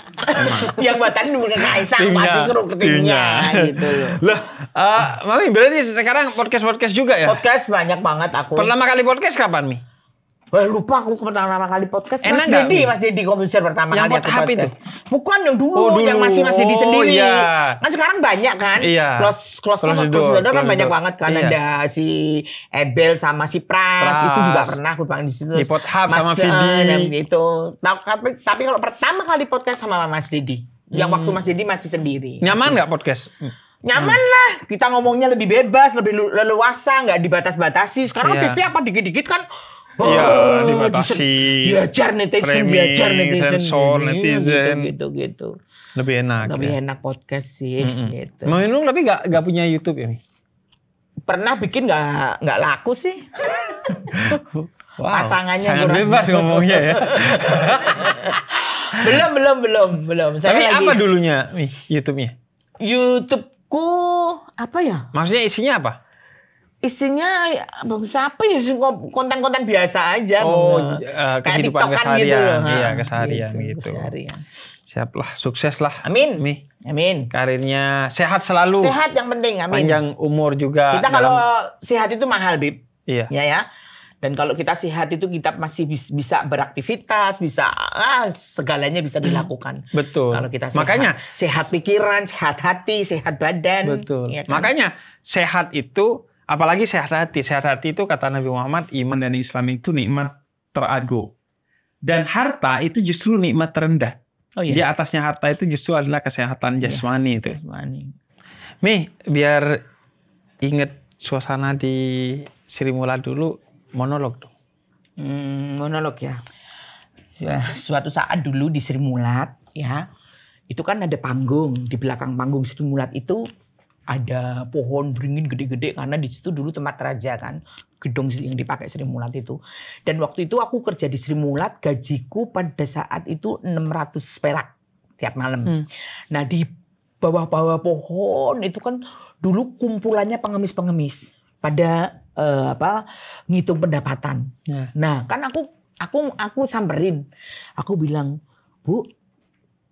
yang batalin bukan Kaisang, pasti kru timnya gitu loh. Lah, uh, eh, Mami berarti sekarang podcast podcast juga ya? Podcast banyak banget aku. Pertama kali podcast kapan Mi?
Wah, lupa aku pertama kali podcast Enak Mas Dedi, Mas
Dedi komposer pertama
yang kali aku podcast. Itu? Bukan yang dulu, oh, dulu. yang masih masih di oh, sendiri. Oh, iya. Kan sekarang banyak kan? Iya. Close close, close sama door, close door, kan door. banyak banget kan iya. ada si Ebel sama si Pras, Pras. itu juga pernah aku panggil di situ. Di Pot Hub sama Vidi gitu. Tapi tapi kalau pertama kali podcast sama Mas Dedi, hmm. yang waktu Mas Dedi masih sendiri.
Nyaman nggak podcast? Hmm.
nyaman hmm. lah kita ngomongnya lebih bebas lebih leluasa nggak dibatas-batasi sekarang yeah. TV apa dikit-dikit kan
Iya, oh, dibatasi. Diajar iya, netizen, diajar iya, netizen. Sensor hmm, netizen.
Gitu-gitu.
Lebih enak. Lebih ya.
enak podcast sih. Mm -mm. Gitu.
Mamin tapi gak, punya YouTube ini. Pernah bikin gak, gak laku sih. wow, Pasangannya sangat bebas ngomongnya ya.
belum, belum, belum, belum.
tapi apa dulunya YouTube-nya? YouTube-ku apa ya? Maksudnya isinya apa?
isinya siapa ya konten-konten biasa aja oh uh, keseharian gitu loh, iya keseharian gitu, gitu. Keseharian.
siap sukses lah amin Mi. amin karirnya sehat selalu sehat
yang penting amin panjang
umur juga kita dalam... kalau sehat itu mahal bib iya
ya ya dan kalau kita sehat itu kita masih bisa beraktivitas bisa ah, segalanya
bisa dilakukan betul kalau kita sehat. makanya sehat pikiran sehat hati sehat badan betul ya kan? makanya sehat itu Apalagi sehat hati. Sehat hati itu kata Nabi Muhammad, iman dan Islam itu nikmat teragung. Dan harta itu justru nikmat terendah. Oh, iya. Di atasnya harta itu justru adalah kesehatan iya. jasmani iya, itu. Jasmani. Mi, biar inget suasana di Sri Mula dulu monolog dong. Hmm, monolog ya.
ya. Suatu saat dulu di Sri Mulat ya, itu kan ada panggung di belakang panggung Sri Mulat itu ada pohon beringin gede-gede karena di situ dulu tempat raja kan gedung yang dipakai Sri Mulat itu dan waktu itu aku kerja di Sri Mulat gajiku pada saat itu 600 perak tiap malam hmm. nah di bawah-bawah pohon itu kan dulu kumpulannya pengemis-pengemis pada uh, apa ngitung pendapatan yeah. nah kan aku aku aku samperin aku bilang bu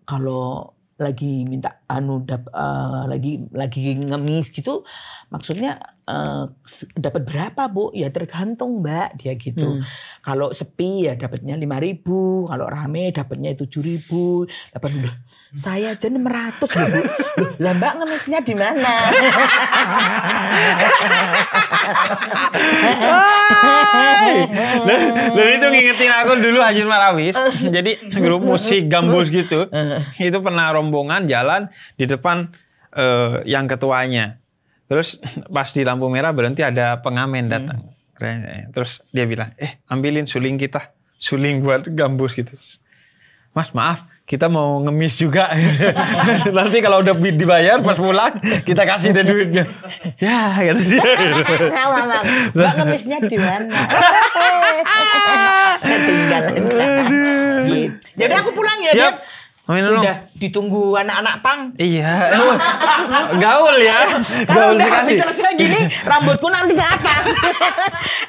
kalau lagi minta anu dap, uh, lagi lagi ngemis gitu maksudnya uh, dapat berapa bu ya tergantung mbak dia gitu hmm. kalau sepi ya dapatnya lima ribu kalau rame dapatnya tujuh ribu dapat saya aja 600 loh bu. Lah mbak ngemisnya di mana?
dan,
nah, dan nah, itu ngingetin aku dulu Haji Marawis. Jadi grup musik gambus gitu. itu pernah rombongan jalan di depan uh, yang ketuanya. Terus pas di lampu merah berhenti ada pengamen hmm. datang. Terus dia bilang, eh ambilin suling kita. Suling buat gambus gitu. Mas maaf, kita mau ngemis juga. Nanti kalau udah dibayar pas pulang kita kasih deh duitnya. ya, gitu dia.
Sama, Bang. Mbak ngemisnya di mana?
Tinggal aja. Jadi gitu. aku pulang ya, Dep. Amin dong.
ditunggu anak-anak pang.
Iya. Gaul ya. Gaul udah habis selesai gini, rambutku
nanti ke atas.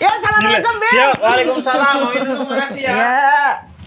ya, assalamualaikum, Beb. Ya, waalaikumsalam.
Terima kasih ya. ya.